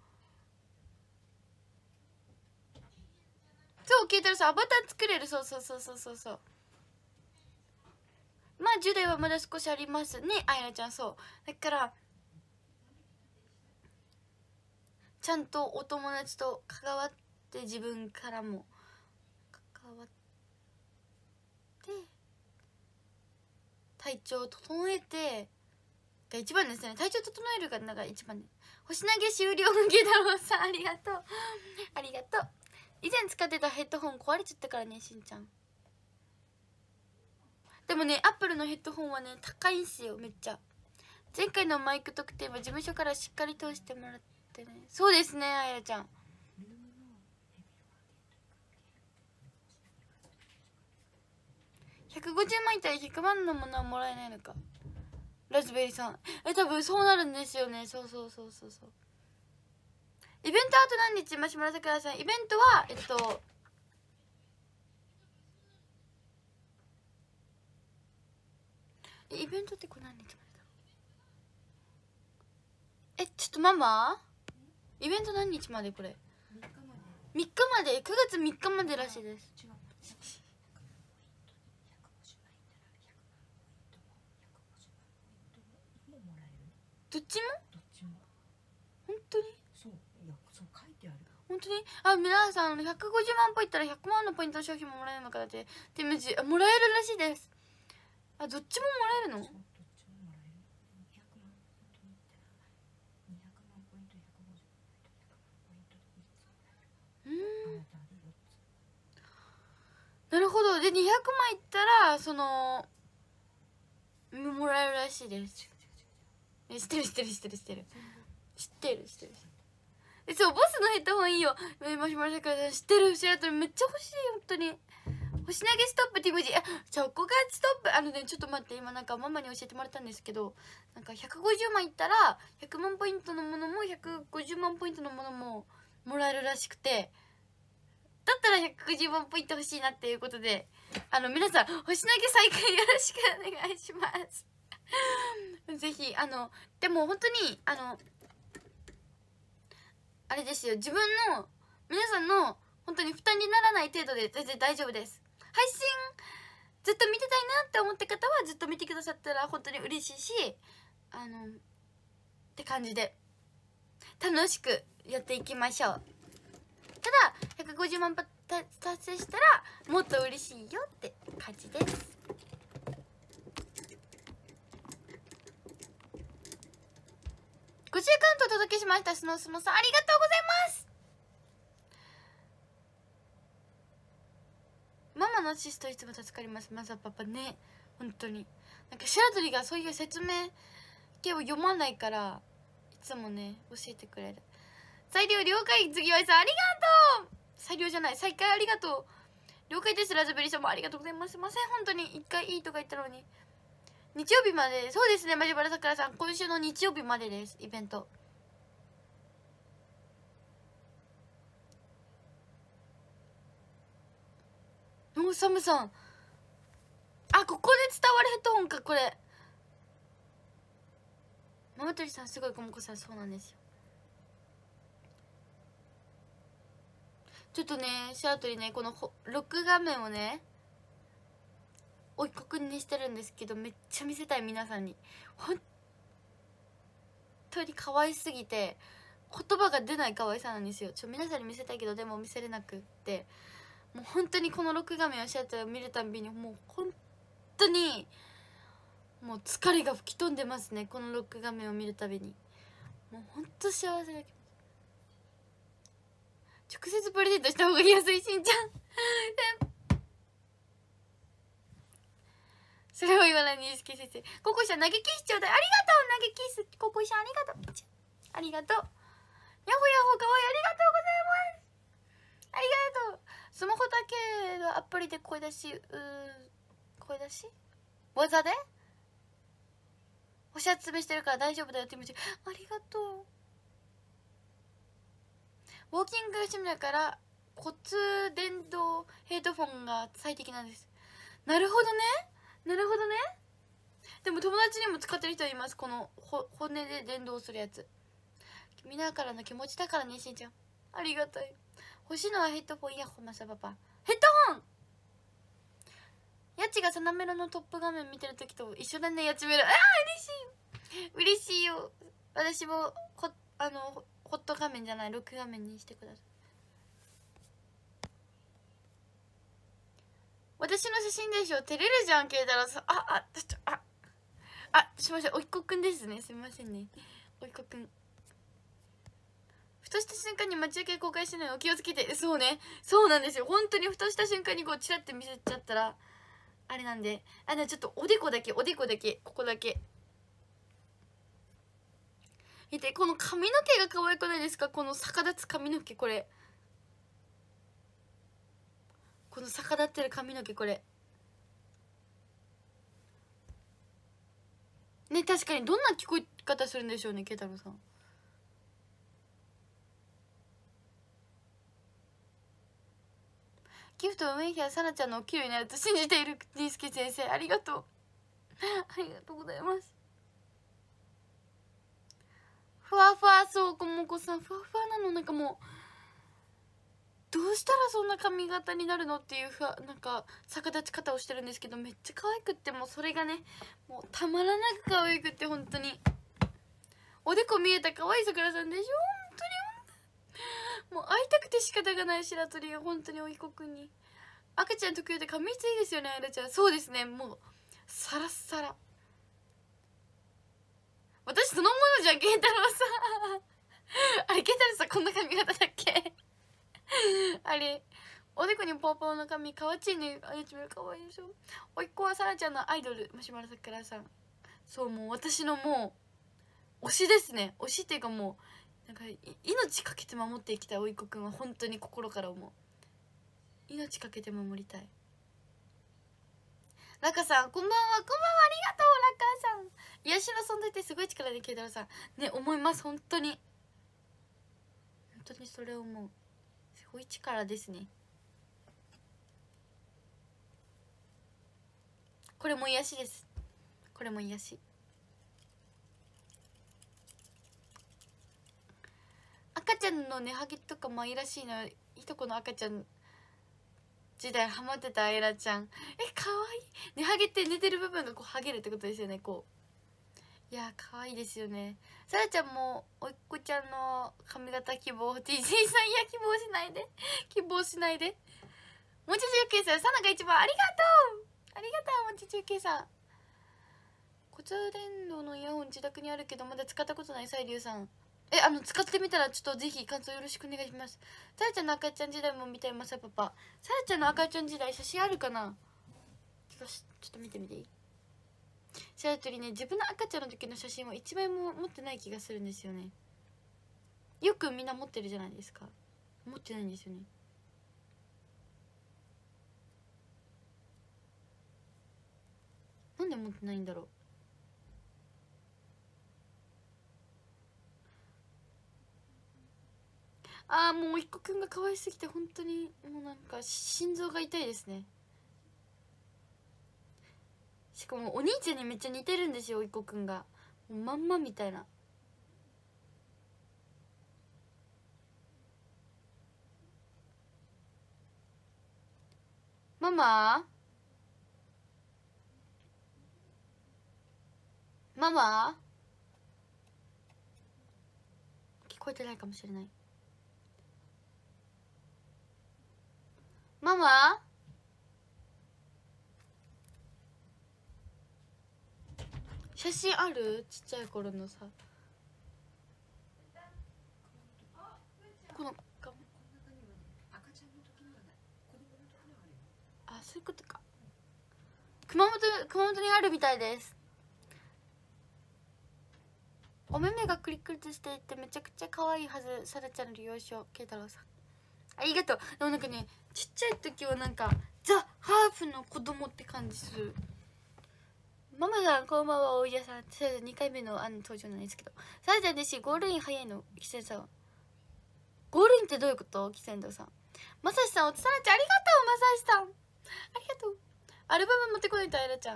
そう聞いたらさアバター作れるそうそうそうそうそうそうまあ10代はまだ少しありますねあやちゃんそうだからちゃんとお友達と関わって自分からも関わって体調を整えてが一番ですね体調整えるがなんか一番ね星投げ終了のゲダロさんありがとうありがとう以前使ってたヘッドホン壊れちゃったからねしんちゃんでもねアップルのヘッドホンはね高いんすよめっちゃ前回のマイク特典は事務所からしっかり通してもらってねそうですねあやちゃん150万いたら100万のものはもらえないのかラズベリーさんえ多分そうなるんですよねそうそうそうそうそうイベントあと何日マシュマロさくらさんイベントはえっとイベントってこれ何日までえちょっとママイベント何日までこれ3日まで9月3日までらしいですどっちも本当に本当にあ皆さん150万ポイントら100万のポイントの商品ももらえるのかだってて、無地もらえるらしいですあどっちももらえるのうんなるほどで200枚いったらそのもらえるらしいです知ってる知ってる知ってる知ってる知ってる知ってるそうボスのヘッドホンいいよマシュマロシャさん知ってる知らとめっちゃ欲しい本当に星投げストップ T 文字あチョコガストップあのねちょっと待って今なんかママに教えてもらったんですけどなんか150万いったら100万ポイントのものも150万ポイントのものももらえるらしくてだったら150万ポイント欲しいなっていうことであの皆さん星投げ再開よろしくお願いします [LAUGHS] ぜひあのでも本当にあのあれですよ自分の皆さんの本当に負担にならない程度で全然大丈夫です配信ずっと見てたいなって思った方はずっと見てくださったら本当に嬉しいしあのって感じで楽しくやっていきましょうただ150万発達成したらもっと嬉しいよって感じです50カウントお届けしましたスノースモさんありがとうございますママのアシストいつも助かりますまずはパパね本当になんか白鳥がそういう説明系を読まないからいつもね教えてくれる裁量了解次はさんありがとう裁量じゃない再開ありがとう了解ですラズベリーさんもありがとうございますすいません本当に一回いいとか言ったのに日曜日までそうですねマジバラさくらさん今週の日曜日までですイベントもうサムさんあここで伝わるヘッドホンかこれママトリさんすごいコモコさんそうなんですよちょっとねシトリねこの録画面をね追い確認してるんですけどめっちゃ見せたい皆さんに本当に可愛すぎて言葉が出ない可愛さなんですよちょ皆さんに見せたいけどでも見せれなくってもう本当にこの録画面をシャツを見るたびにもう本当にもう疲れが吹き飛んでますねこの録画面を見るたびにもう本当幸せな気持ち直接プレゼントした方が安いしんちゃん先輩それを言わない認識先生ココちゃん投げキスちょうだいありがとう投げキスココちゃんありがとうありがとうやほやほかわいいありがとうございますありがとうスマホだけのアプリで声出しう声出し技でおしゃつめしてるから大丈夫だよってみてありがとうウォーキングが趣味だから骨伝導ヘッドフォンが最適なんですなるほどねなるほどねでも友達にも使ってる人いますこのほ骨で連動するやつ皆からの気持ちだからねしんちゃんありがたい欲しいのはヘッドホンイヤホンマサパパヘッドホンやちがサナメロのトップ画面見てる時と一緒だねやちめるああ嬉しい嬉しいよ私もこあのホット画面じゃないロック画面にしてください私の写真でしょ照れるじゃん慶太郎さんああちょっとああすいませんおいっ子くんですねすいませんねおいっ子くんふとした瞬間に待ち受け公開してないお気をつけてそうねそうなんですよ本当にふとした瞬間にこうチラッて見せちゃったらあれなんであでちょっとおでこだけおでこだけここだけ見てこの髪の毛が可愛くないですかこの逆立つ髪の毛これこの逆立ってる髪の毛これね確かにどんな聞こえ方するんでしょうね慶太郎さんギフトウメンヒャさナちゃんのお給料になると信じている仁助先生ありがとう [LAUGHS] ありがとうございますふわふわそうこもこさんふわふわなのなんかもうどうしたらそんな髪型になるのっていうふわなんか逆立ち方をしてるんですけどめっちゃ可愛くってもうそれがねもうたまらなく可愛くって本当におでこ見えた可愛いさくらさんでしょ本当にもう会いたくて仕方がない白鳥が本当においこくに赤ちゃん特有で髪質いいですよねあらちゃんそうですねもうサラッサラ私そのものじゃん健太郎さんあれ健太郎さんこんな髪型だっけ [LAUGHS] あれおでこにぽーぽーの髪かわちいねあやちめかわいいでしょおいっ子はさらちゃんのアイドルマシュマロさくらさんそうもう私のもう推しですね推しっていうかもうなんか命かけて守っていきたいおいっ子くんは本当に心から思う命かけて守りたいラカさんこんばんはこんばんはありがとうラカさん癒しの存在ってすごい力で慶太郎さんね思います本当に本当にそれ思う小1からですねこれも癒しですこれも癒し赤ちゃんのねハゲとかも愛らしいないとこの赤ちゃん時代ハマってたあいらちゃんえ可愛いねハゲって寝てる部分がこうハゲるってことですよねこういや可愛いですよねさらちゃんもおいっ子ちゃんの髪型希望 TJ さんいや希望しないで希望しないでもち中継さんさなが一番ありがとうありがとうもち中継さん骨伝導のイヤホン自宅にあるけどまだ使ったことないさいリュウさんえあの使ってみたらちょっとぜひ感想よろしくお願いしますさらちゃんの赤ちゃん時代も見たいまさパパさらちゃんの赤ちゃん時代写真あるかなちょっと見てみていいゃりね自分の赤ちゃんの時の写真は1枚も持ってない気がするんですよねよくみんな持ってるじゃないですか持ってないんですよねなんで持ってないんだろうああもう一個くんが可愛すぎて本当にもうなんか心臓が痛いですねしかもお兄ちゃんにめっちゃ似てるんですよおいっ子くんがまんまみたいなママママ聞こえてないかもしれないママ写真あるちっちゃい頃のさこのあそういうことか熊本熊本にあるみたいですお目目がクリクリしていてめちゃくちゃ可愛いはずさらちゃんの利用書慶太郎さんありがとうでもなんかねちっちゃい時はなんかザ・ハーフの子供って感じするママがこんばんはお家さんとりあえず2回目のあの登場なんですけどさあちゃんですゴールイン早いのキセンさんゴールインってどういうことキセンさんまさしさんおつさらちゃんありがとうまさしさんありがとうアルバム持ってこないとあいらちゃん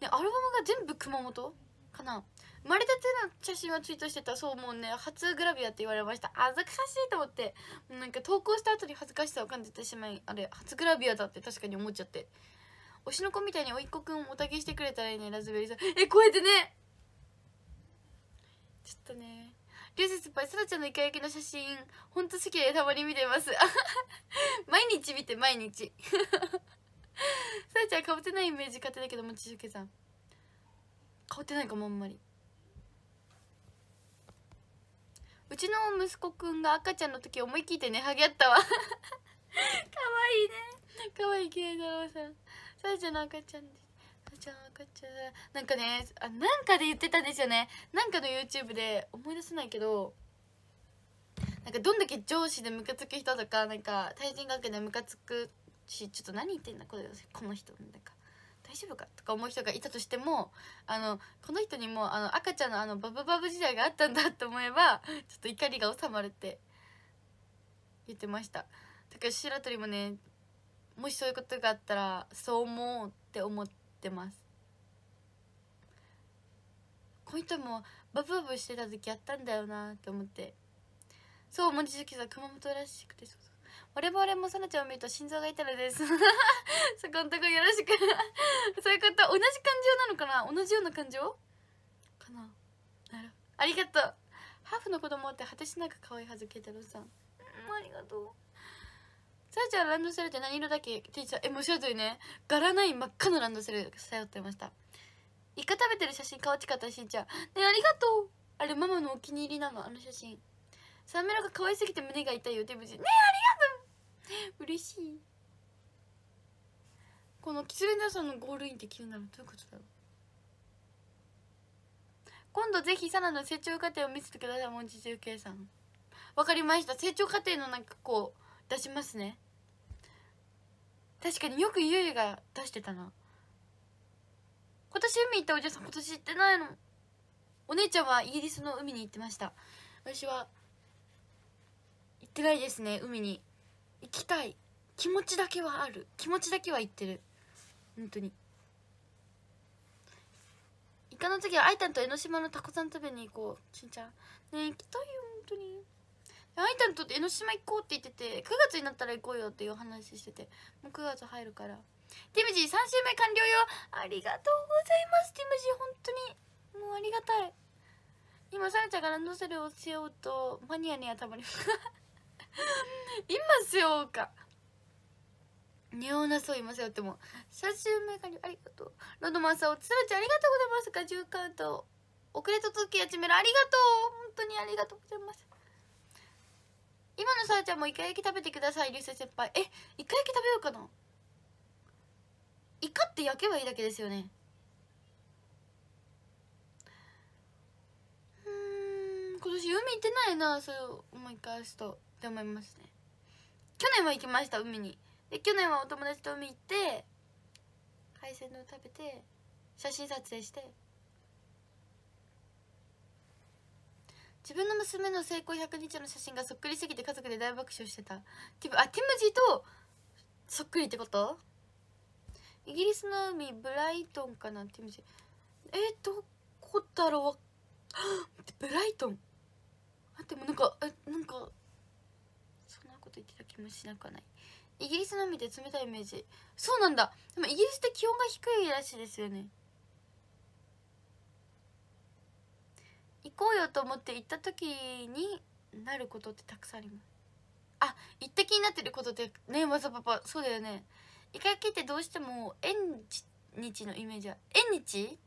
ねアルバムが全部熊本かな生まれたての写真はツイートしてたそうもうね初グラビアって言われました恥ずかしいと思ってなんか投稿した後に恥ずかしさを感じてしまいあれ初グラビアだって確かに思っちゃって推しの子みたいにおいっ子くんおたけしてくれたらいいねラズベリーさんえこうやってねちょっとね流星先輩さらちゃんのイカ焼きの写真ほんと好きでたまに見てます [LAUGHS] 毎日見て毎日 [LAUGHS] さらちゃんかぶってないイメージ勝手だけどもちしゅけさんかぶってないかもあんまりうちの息子くんが赤ちゃんの時思い切ってねはげあったわ [LAUGHS] かわいいねかわいい慶太郎さんサイズの赤ちゃんです赤ちゃん赤ちゃんなんかねあなんかで言ってたんですよねなんかの YouTube で思い出せないけどなんかどんだけ上司でムカつく人とかなんか対人関係でムカつくしちょっと何言ってんだこれこの人なんか大丈夫かとか思う人がいたとしてもあのこの人にもあの赤ちゃんのあのバブバブ時代があったんだと思えばちょっと怒りが収まるって言ってましただから白鳥もねもしそういうことがあったらそう思うって思ってますこの人もバブバブしてた時やったんだよなって思ってそう望きさん熊本らしくてそうそう我々もさなちゃんを見ると心臓が痛いです [LAUGHS] そこんとこよろしくそういうこと同じ感情なのかな同じような感情かななるありがとうハーフの子供って果てしなく可愛いはず慶太郎さん、うん、ありがとうさやちゃんランドセルって何色だっけ T シャツえも白といね柄ない真っ赤のランドセル背負ってましたイカ食べてる写真かわちかったしんちゃんねありがとうあれママのお気に入りなのあの写真サメロが可愛すぎて胸が痛いよデブジねありがとう嬉しいこのキツネダさんのゴールインって気になるどういうことだろう今度ぜひサナの成長過程を見せてくださいもうけいさんわかりました成長過程のなんかこう出しますね確かによくゆいが出してたな今年海行ったお嬢さん今年行ってないのお姉ちゃんはイギリスの海に行ってました私は行ってないですね海に行きたい気持ちだけはある気持ちだけは行ってる本当にイカの次はアイタンと江ノ島のタコさん食べに行こうしんちゃんねえ行きたいよ本当にあいたんと江ノ島行こうって言ってて9月になったら行こうよっていう話しててもう9月入るからティムジー3週目完了よありがとうございますティムジー本当にもうありがたい今さやちゃんがランドセルを背負うとマニアにはた [LAUGHS] まり今背負うか似わなそういますよっても3週目ありがとうロドマンさんおつらちゃんありがとうございますかジューカウント遅れと続やちめるありがとう本当にありがとうございます今のさあちゃんもイカ焼き食べてください流星先輩えイカ焼き食べようかなイカって焼けばいいだけですよねうん今年海行ってないなそれを思い返すとって思いますね去年は行きました海にで去年はお友達と海行って海鮮丼食べて写真撮影して自分の娘の成功100日の写真がそっくりすぎて家族で大爆笑してたティブあティムジーとそっくりってことイギリスの海ブライトンかなティムジーえー、どこだろうブライトンあでもなんかえなんかそんなこと言ってた気もしなくないイギリスの海で冷たいイメージそうなんだでもイギリスって気温が低いらしいですよね行こうよと思って行った時になることってたくさんありますあ行った気になってることってねわざパパそうだよねイカ焼きってどうしても縁日のイメージは縁日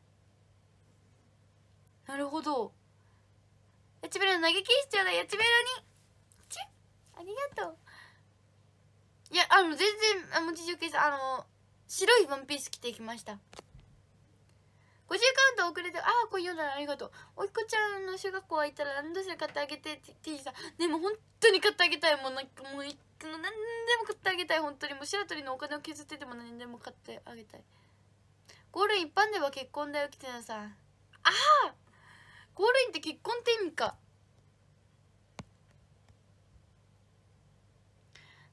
なるほどやちべろ投げキスちゃうだやちべろにチュありがとういやあの全然あもちじゅうけさんあの白いワンピース着てきました50カウント遅れて、ああ、こういうのらありがとう。おいっ子ちゃんの小学校はいたら何年し買ってあげてって言ってさ、でも本当に買ってあげたいもん。なんかもう、何でも買ってあげたい。本当にもう白鳥のお金を削ってても何でも買ってあげたい。ゴールイン一般では結婚だよ、キテナさん。ああゴールインって結婚って意味か。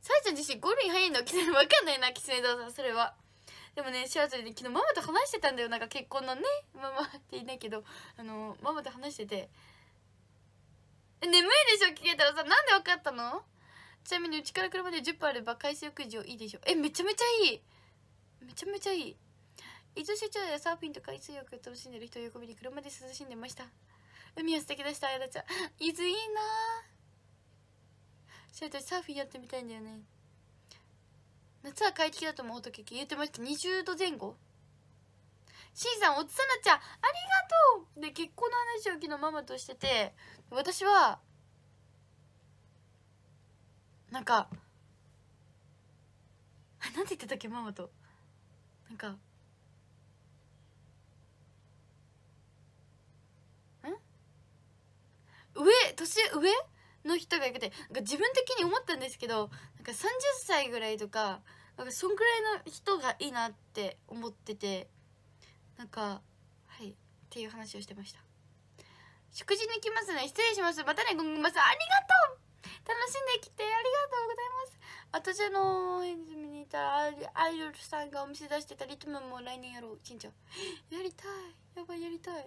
さえちゃん自身ゴールイン早いのキツネわかんないな、キツネ堂さん、それは。でもねシアトルで昨日ママと話してたんだよなんか結婚のねママって言いないけどあのママと話してて眠いでしょ聞けたらさなんで分かったのちなみにうちから車で10分あれば海水浴場いいでしょえめちゃめちゃいいめちゃめちゃいい伊豆市長やサーフィンと海水浴を楽しんでる人を横目に車で涼しんでました海は素敵でしたあやだちゃん伊豆いいなシアトルサーフィンやってみたいんだよね夏は快適だと思うとき言ってました20度前後んさんおつさなちゃんありがとうで結婚の話を昨日ママとしてて私はなんかなんて言ってたっけママとなんかん上年上の人がいて自分的に思ったんですけどか30歳ぐらいとかなんかそんくらいの人がいいなって思っててなんかはいっていう話をしてました食事に来ますね失礼しますまたねごめんなさいありがとう楽しんできてありがとうございます私の返事見に行ったらアイドルさんがお店出してたリトムも来年やろうちんちゃん [GASPS] やりたいやばいやりたい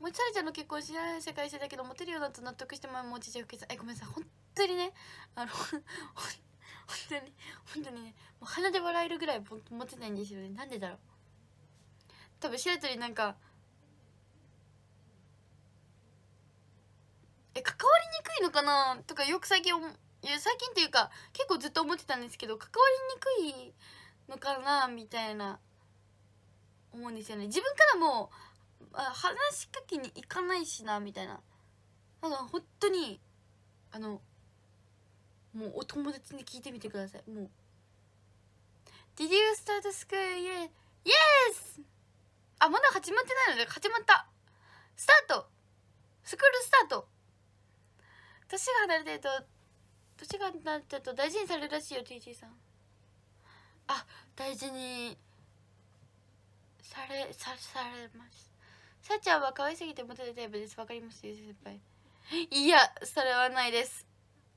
もちされちゃんの結婚知らない世界してたけどモテるようだと納得してももチちちゃんえごめんなさい本当にねあの本当に本当にね [LAUGHS] もう鼻で笑えるぐらい持ってないんですよねなんでだろう多分白鳥なんかえ関わりにくいのかなとかよく最近いや最近っていうか結構ずっと思ってたんですけど関わりにくいのかなみたいな思うんですよね自分からも話しかけに行かないしなみたいななんか本当にあのもうお友達に聞いてみてくださいもう Did you start school? Yes! yes! あまだ始まってないので始まったスタートスクールスタート年が離れてると年が離れてると大事にされるらしいよ TT さんあ大事にされさされますさっちゃんは可愛すぎてモテるタイプですわかります先輩いやそれはないです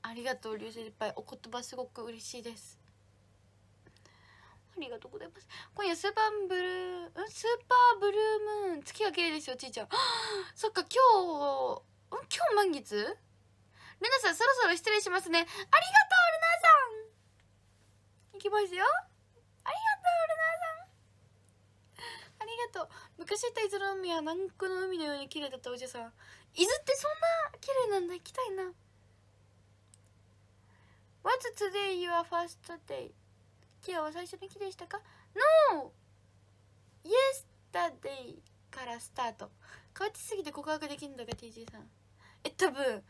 ありがとう流星いっぱいお言葉すごく嬉しいですありがとうございます今夜スーパーブルースーパーブルームーン月が綺麗ですよちいちゃん [GASPS] そっか今日今日満月ルナさんそろそろ失礼しますねありがとうルナさんいきますよありがとうルナさんありがとう昔行った伊豆の海は南国の海のように綺麗だったおじさん伊豆ってそんな綺麗なんだ行きたいな What's today your first day? 今日は最初の日でしたか ?No! Yesterday からスタート変わってすぎて告白できるんだか TJ さんえ多分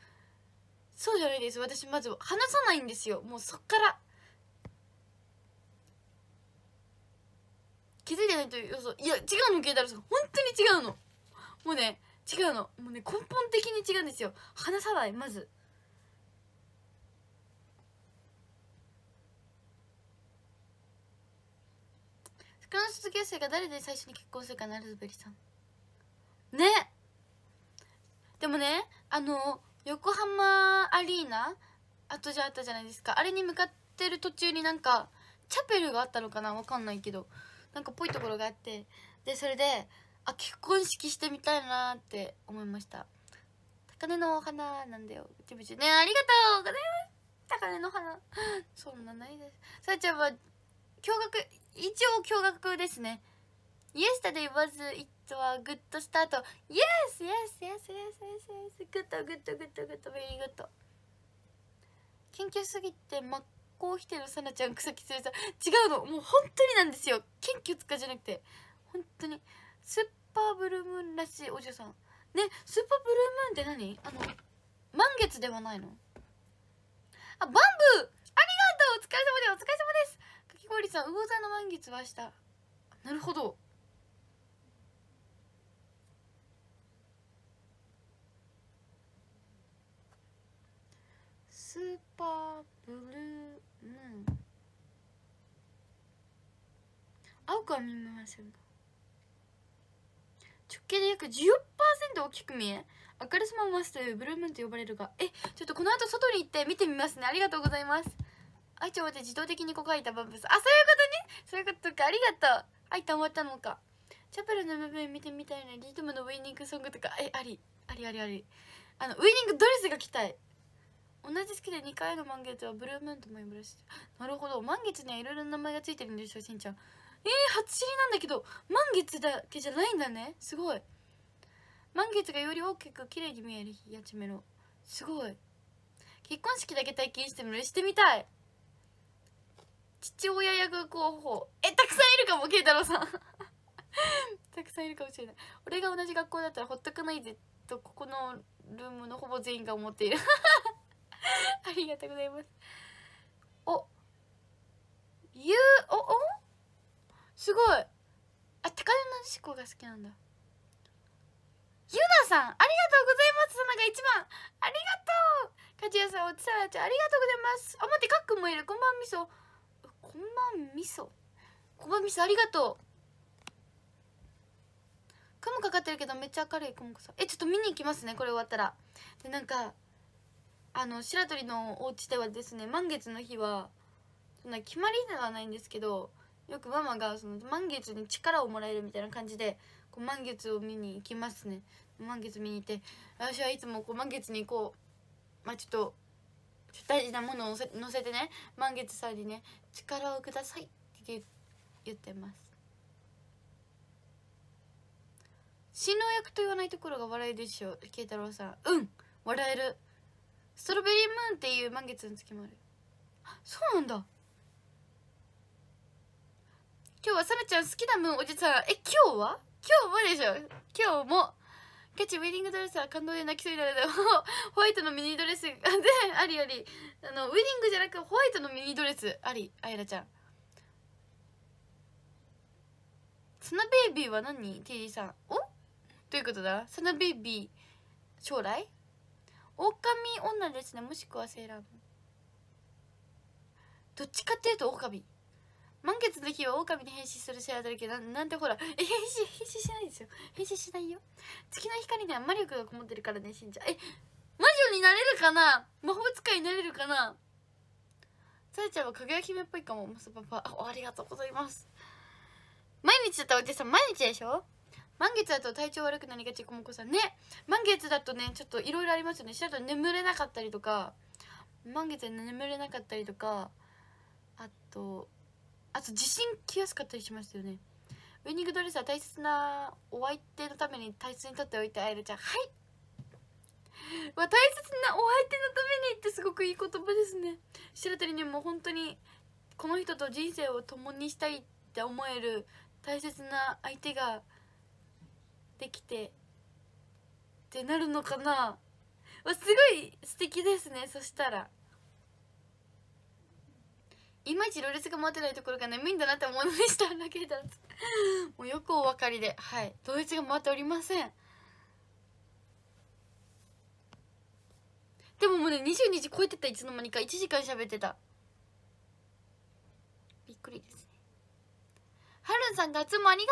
そうじゃないです私まず話さないんですよもうそっから気づいてないというそういや違うの聞いたら本当に違うのもうね違うのもうね根本的に違うんですよ話さないまず他の卒業生が誰で最初に結婚するかなるずべりさんねでもねあの横浜アリーナあとじゃあったじゃないですかあれに向かってる途中になんかチャペルがあったのかなわかんないけどなんかぽいところがあってでそれであ結婚式してみたいなって思いました高根のお花なんだよちチちねありがとうございます高根の花 [LAUGHS] そんなないですさあちゃんは驚愕一応驚愕ですね Yesterday was it a good start Yes yes yes yes yes yes good good good good good very good 研究すぎて真っ向否定のさなちゃん草木するさ違うのもう本当になんですよ研究つかじゃなくて本当にスーパーブルームーンらしいお嬢さんねスーパーブルームーンって何あの満月ではないのあバンブーありがとうお疲れ様でお疲れ様ですき氷さん魚座の満月は明日なるほどスーパーブルームーン青くは見えません直径で約10%大きく見え明るさまを増すというブルームーンと呼ばれるがえちょっとこの後外に行って見てみますねありがとうございます愛ちょ待って自動的にここいたバンブスあそういうことねそういうことかありがとういた思ったのかチャペルの部分見てみたいなリトムのウイニングソングとかえありありありありあのウイニングドレスが着たい同じ好きで2回の満月はブルームーンとも呼ばれて [GASPS] なるほど満月にはいろいろ名前がついてるんですよしんちゃんえー、初知りなんだけど満月だけじゃないんだねすごい満月がより大きく綺麗に見える日やちめろすごい結婚式だけ体験してもらしてみたい父親役候補えたくさんいるかも慶太郎さん [LAUGHS] たくさんいるかもしれない俺が同じ学校だったらほっとくないぜとここのルームのほぼ全員が思っている [LAUGHS] ありがとうございますおゆうおおすごいあ高田のし子が好きなんだゆなさんありがとうございますなんか一番ありがとうかじやさんおちさらちゃんありがとうございますあ待ってかっくんもいるこんばんみそんばんみそ小判みそありがとう雲かかってるけどめっちゃ明るい雲さんえちょっと見に行きますねこれ終わったらでなんかあの白鳥のお家ではですね満月の日はそんな決まりではないんですけどよくママがその満月に力をもらえるみたいな感じでこう満月を見に行きますね満月見に行って私はいつもこう満月にこうまあちょっと大事なものを載せてね満月さんにね「力をください」って言ってます新郎役と言わないところが笑いでしょ慶太郎さんうん笑えるストロベリームーンっていう満月の月もあるそうなんだ今日はサメちゃん好きなムーンおじさんえ今日は今日もでしょ今日もケチウェディングドレスは感動で泣きそうになるだろホワイトのミニドレスでありありあのウェディングじゃなくホワイトのミニドレスありあやらちゃんサナベイビーは何 ?TD さんおどういうことだサナベイビー将来狼女ですねもしくはセーラームどっちかっていうと狼満月の日は狼に変身するせェアだらけななんてほらえ変身変身しないですよ変身しないよ月の光には魔力がこもってるからねしんちゃんえ魔女になれるかな魔法使いになれるかなさやちゃんはかきや姫っぽいかもマサパパあありがとうございます毎日だったらおじさん毎日でしょ満月だと体調悪くなりがちこもこさんね満月だとねちょっといろいろありますよねしたと眠れなかったりとか満月で眠れなかったりとかあとあと地震来やすかったりしましたよねウェニングドレスは大切なお相手のために大切にとっておいてあえるちゃんはいは大切なお相手のためにってすごくいい言葉ですね白鳥にも本当にこの人と人生を共にしたいって思える大切な相手ができてってなるのかなすごい素敵ですねそしたら。いまいちろれつが待てないところが眠いんだなって思いましただけだもうよくお分かりではいどれつが回っておりませんでももうね22時超えてたいつの間にか1時間喋ってたびっくりですねはるんさんがもありがとうござい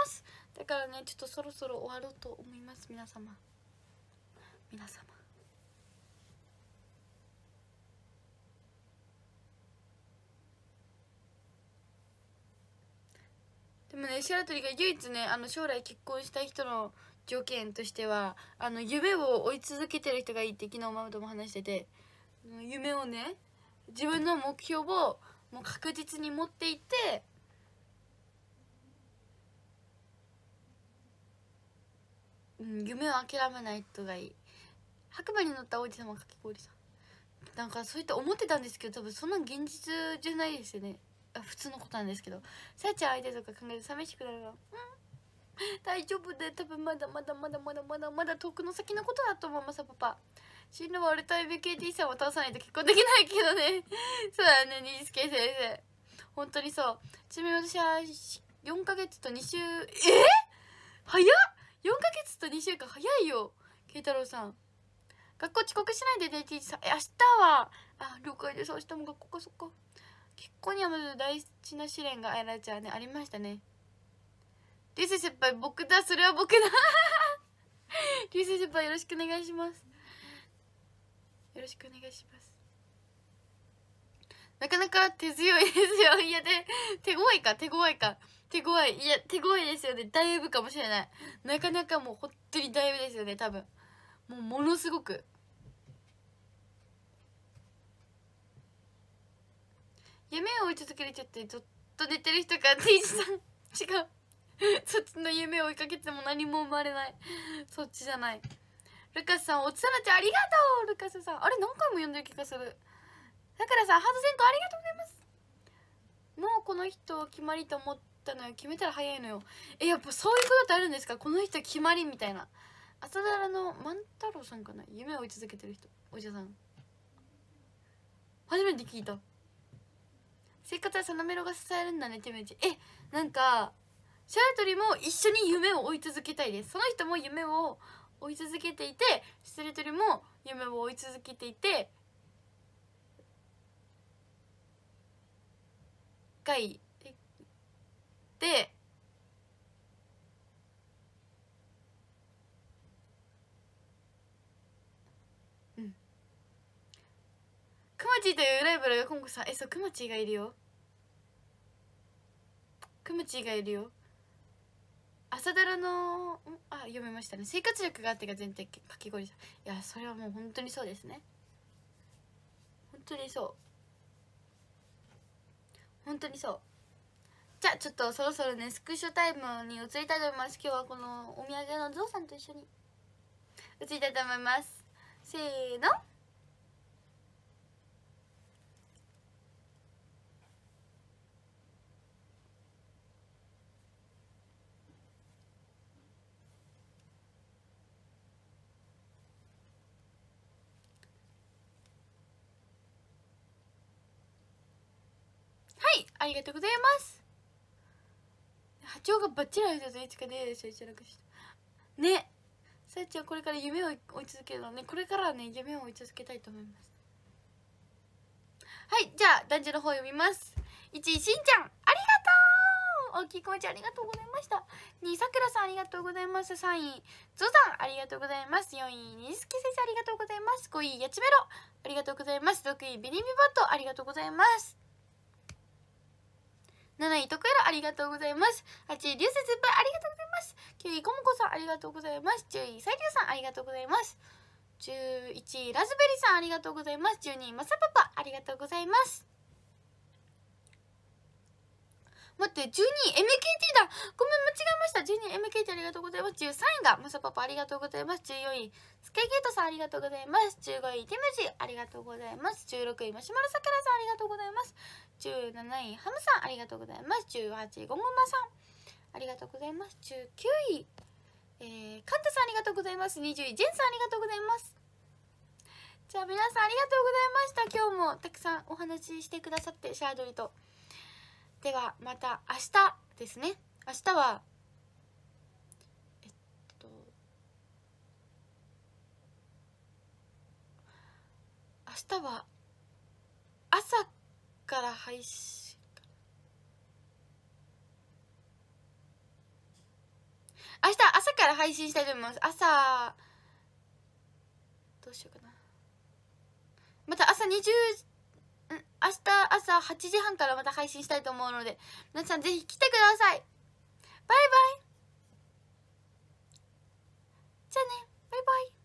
ますだからねちょっとそろそろ終わろうと思います皆様皆様でもね白鳥が唯一ねあの将来結婚したい人の条件としてはあの夢を追い続けてる人がいいって昨日ママとも話してて夢をね自分の目標をもう確実に持っていってうん、夢を諦めない人がいい白馬に乗った王子様かき氷さんなんかそういった思ってたんですけど多分そんな現実じゃないですよね普通のことなんですけどさやちゃん相手とか考えて寂しくなるのうん大丈夫で多分まだまだまだまだまだまだ遠くの先のことだと思うマさパパ進路は俺と MKT さんを倒さないと結婚できないけどねそうだね二助先生本当にそうちなみに私は4ヶ月と2週えー、早っ4ヶ月と2週間早いよ慶太郎さん学校遅刻しないで d T さんえ明日はあ了解です明日も学校かそっか結婚にはまず大事な試練があやらちゃんねありましたね流星先輩僕だそれは僕だ流星先輩よろしくお願いしますよろしくお願いしますなかなか手強いですよいやで手強いか手強いか手強いいや手強いですよねだいぶかもしれないなかなかもうほんとにだいぶですよね多分もうものすごく夢を追い続けれちゃってずっと寝てる人か T 字さん [LAUGHS] 違うそっちの夢を追いかけても何も生まれないそっちじゃないルカスさんおつさなちゃんありがとうルカスさんあれ何回も呼んでる気がするだからさハートセントありがとうございますもうこの人決まりと思ったのよ決めたら早いのよえやっぱそういうことってあるんですかこの人決まりみたいな朝ドラの万太郎さんかな夢を追い続けてる人お医者さん初めて聞いた生活はそのメロが支えるんだねてめちえなんかシャトリも一緒に夢を追い続けたいですその人も夢を追い続けていてシトリも夢を追い続けていて回でクマチーというライバルがコンコさんえそうクマチーがいるよクマチーがいるよ朝ドラのあ読めましたね生活力があってが全体かき氷さんいやそれはもう本当にそうですね本当にそう本当にそうじゃあちょっとそろそろねスクショタイムに移りたいと思います今日はこのお土産のゾウさんと一緒に移りたいと思いますせーのありがとうございます波長がバッチリ合う人といつか出会えしょ、一楽したねさやちゃんこれから夢を追い続けるのねこれからはね夢を追い続けたいと思いますはいじゃあ男女の方読みます1位しんちゃんありがとう大きい気持ちありがとうございました2位さくらさんありがとうございます3位ゾさん、ありがとうございます4位にすき先生ありがとうございます5位やちめろありがとうございます6位ビリビバットありがとうございます7位徳くありがとうございます8位流星先輩ありがとうございます9位こもこさんありがとうございます10位さ藤りさんありがとうございます11位ラズベリーさんありがとうございます12位マサパパありがとうございます待って12 MKT だごめん間違えました12 MKT ありがとうございます13位がムサパパありがとうございます14位スケゲートさんありがとうございます15位テムジありがとうございます16位マシュマロさくらさんありがとうございます17位ハムさんありがとうございます18位ゴンゴンマさんありがとうございます19位えー、カンタさんありがとうございます20位ジェンさんありがとうございますじゃあ皆さんありがとうございました今日もたくさんお話ししてくださってシャードリと。ではまた明日ですね明日はえっと明日は朝から配信明日朝から配信したいと思います朝どうしようかなまた朝20時明日朝8時半からまた配信したいと思うので皆さんぜひ来てくださいバイバイじゃあねバイバイ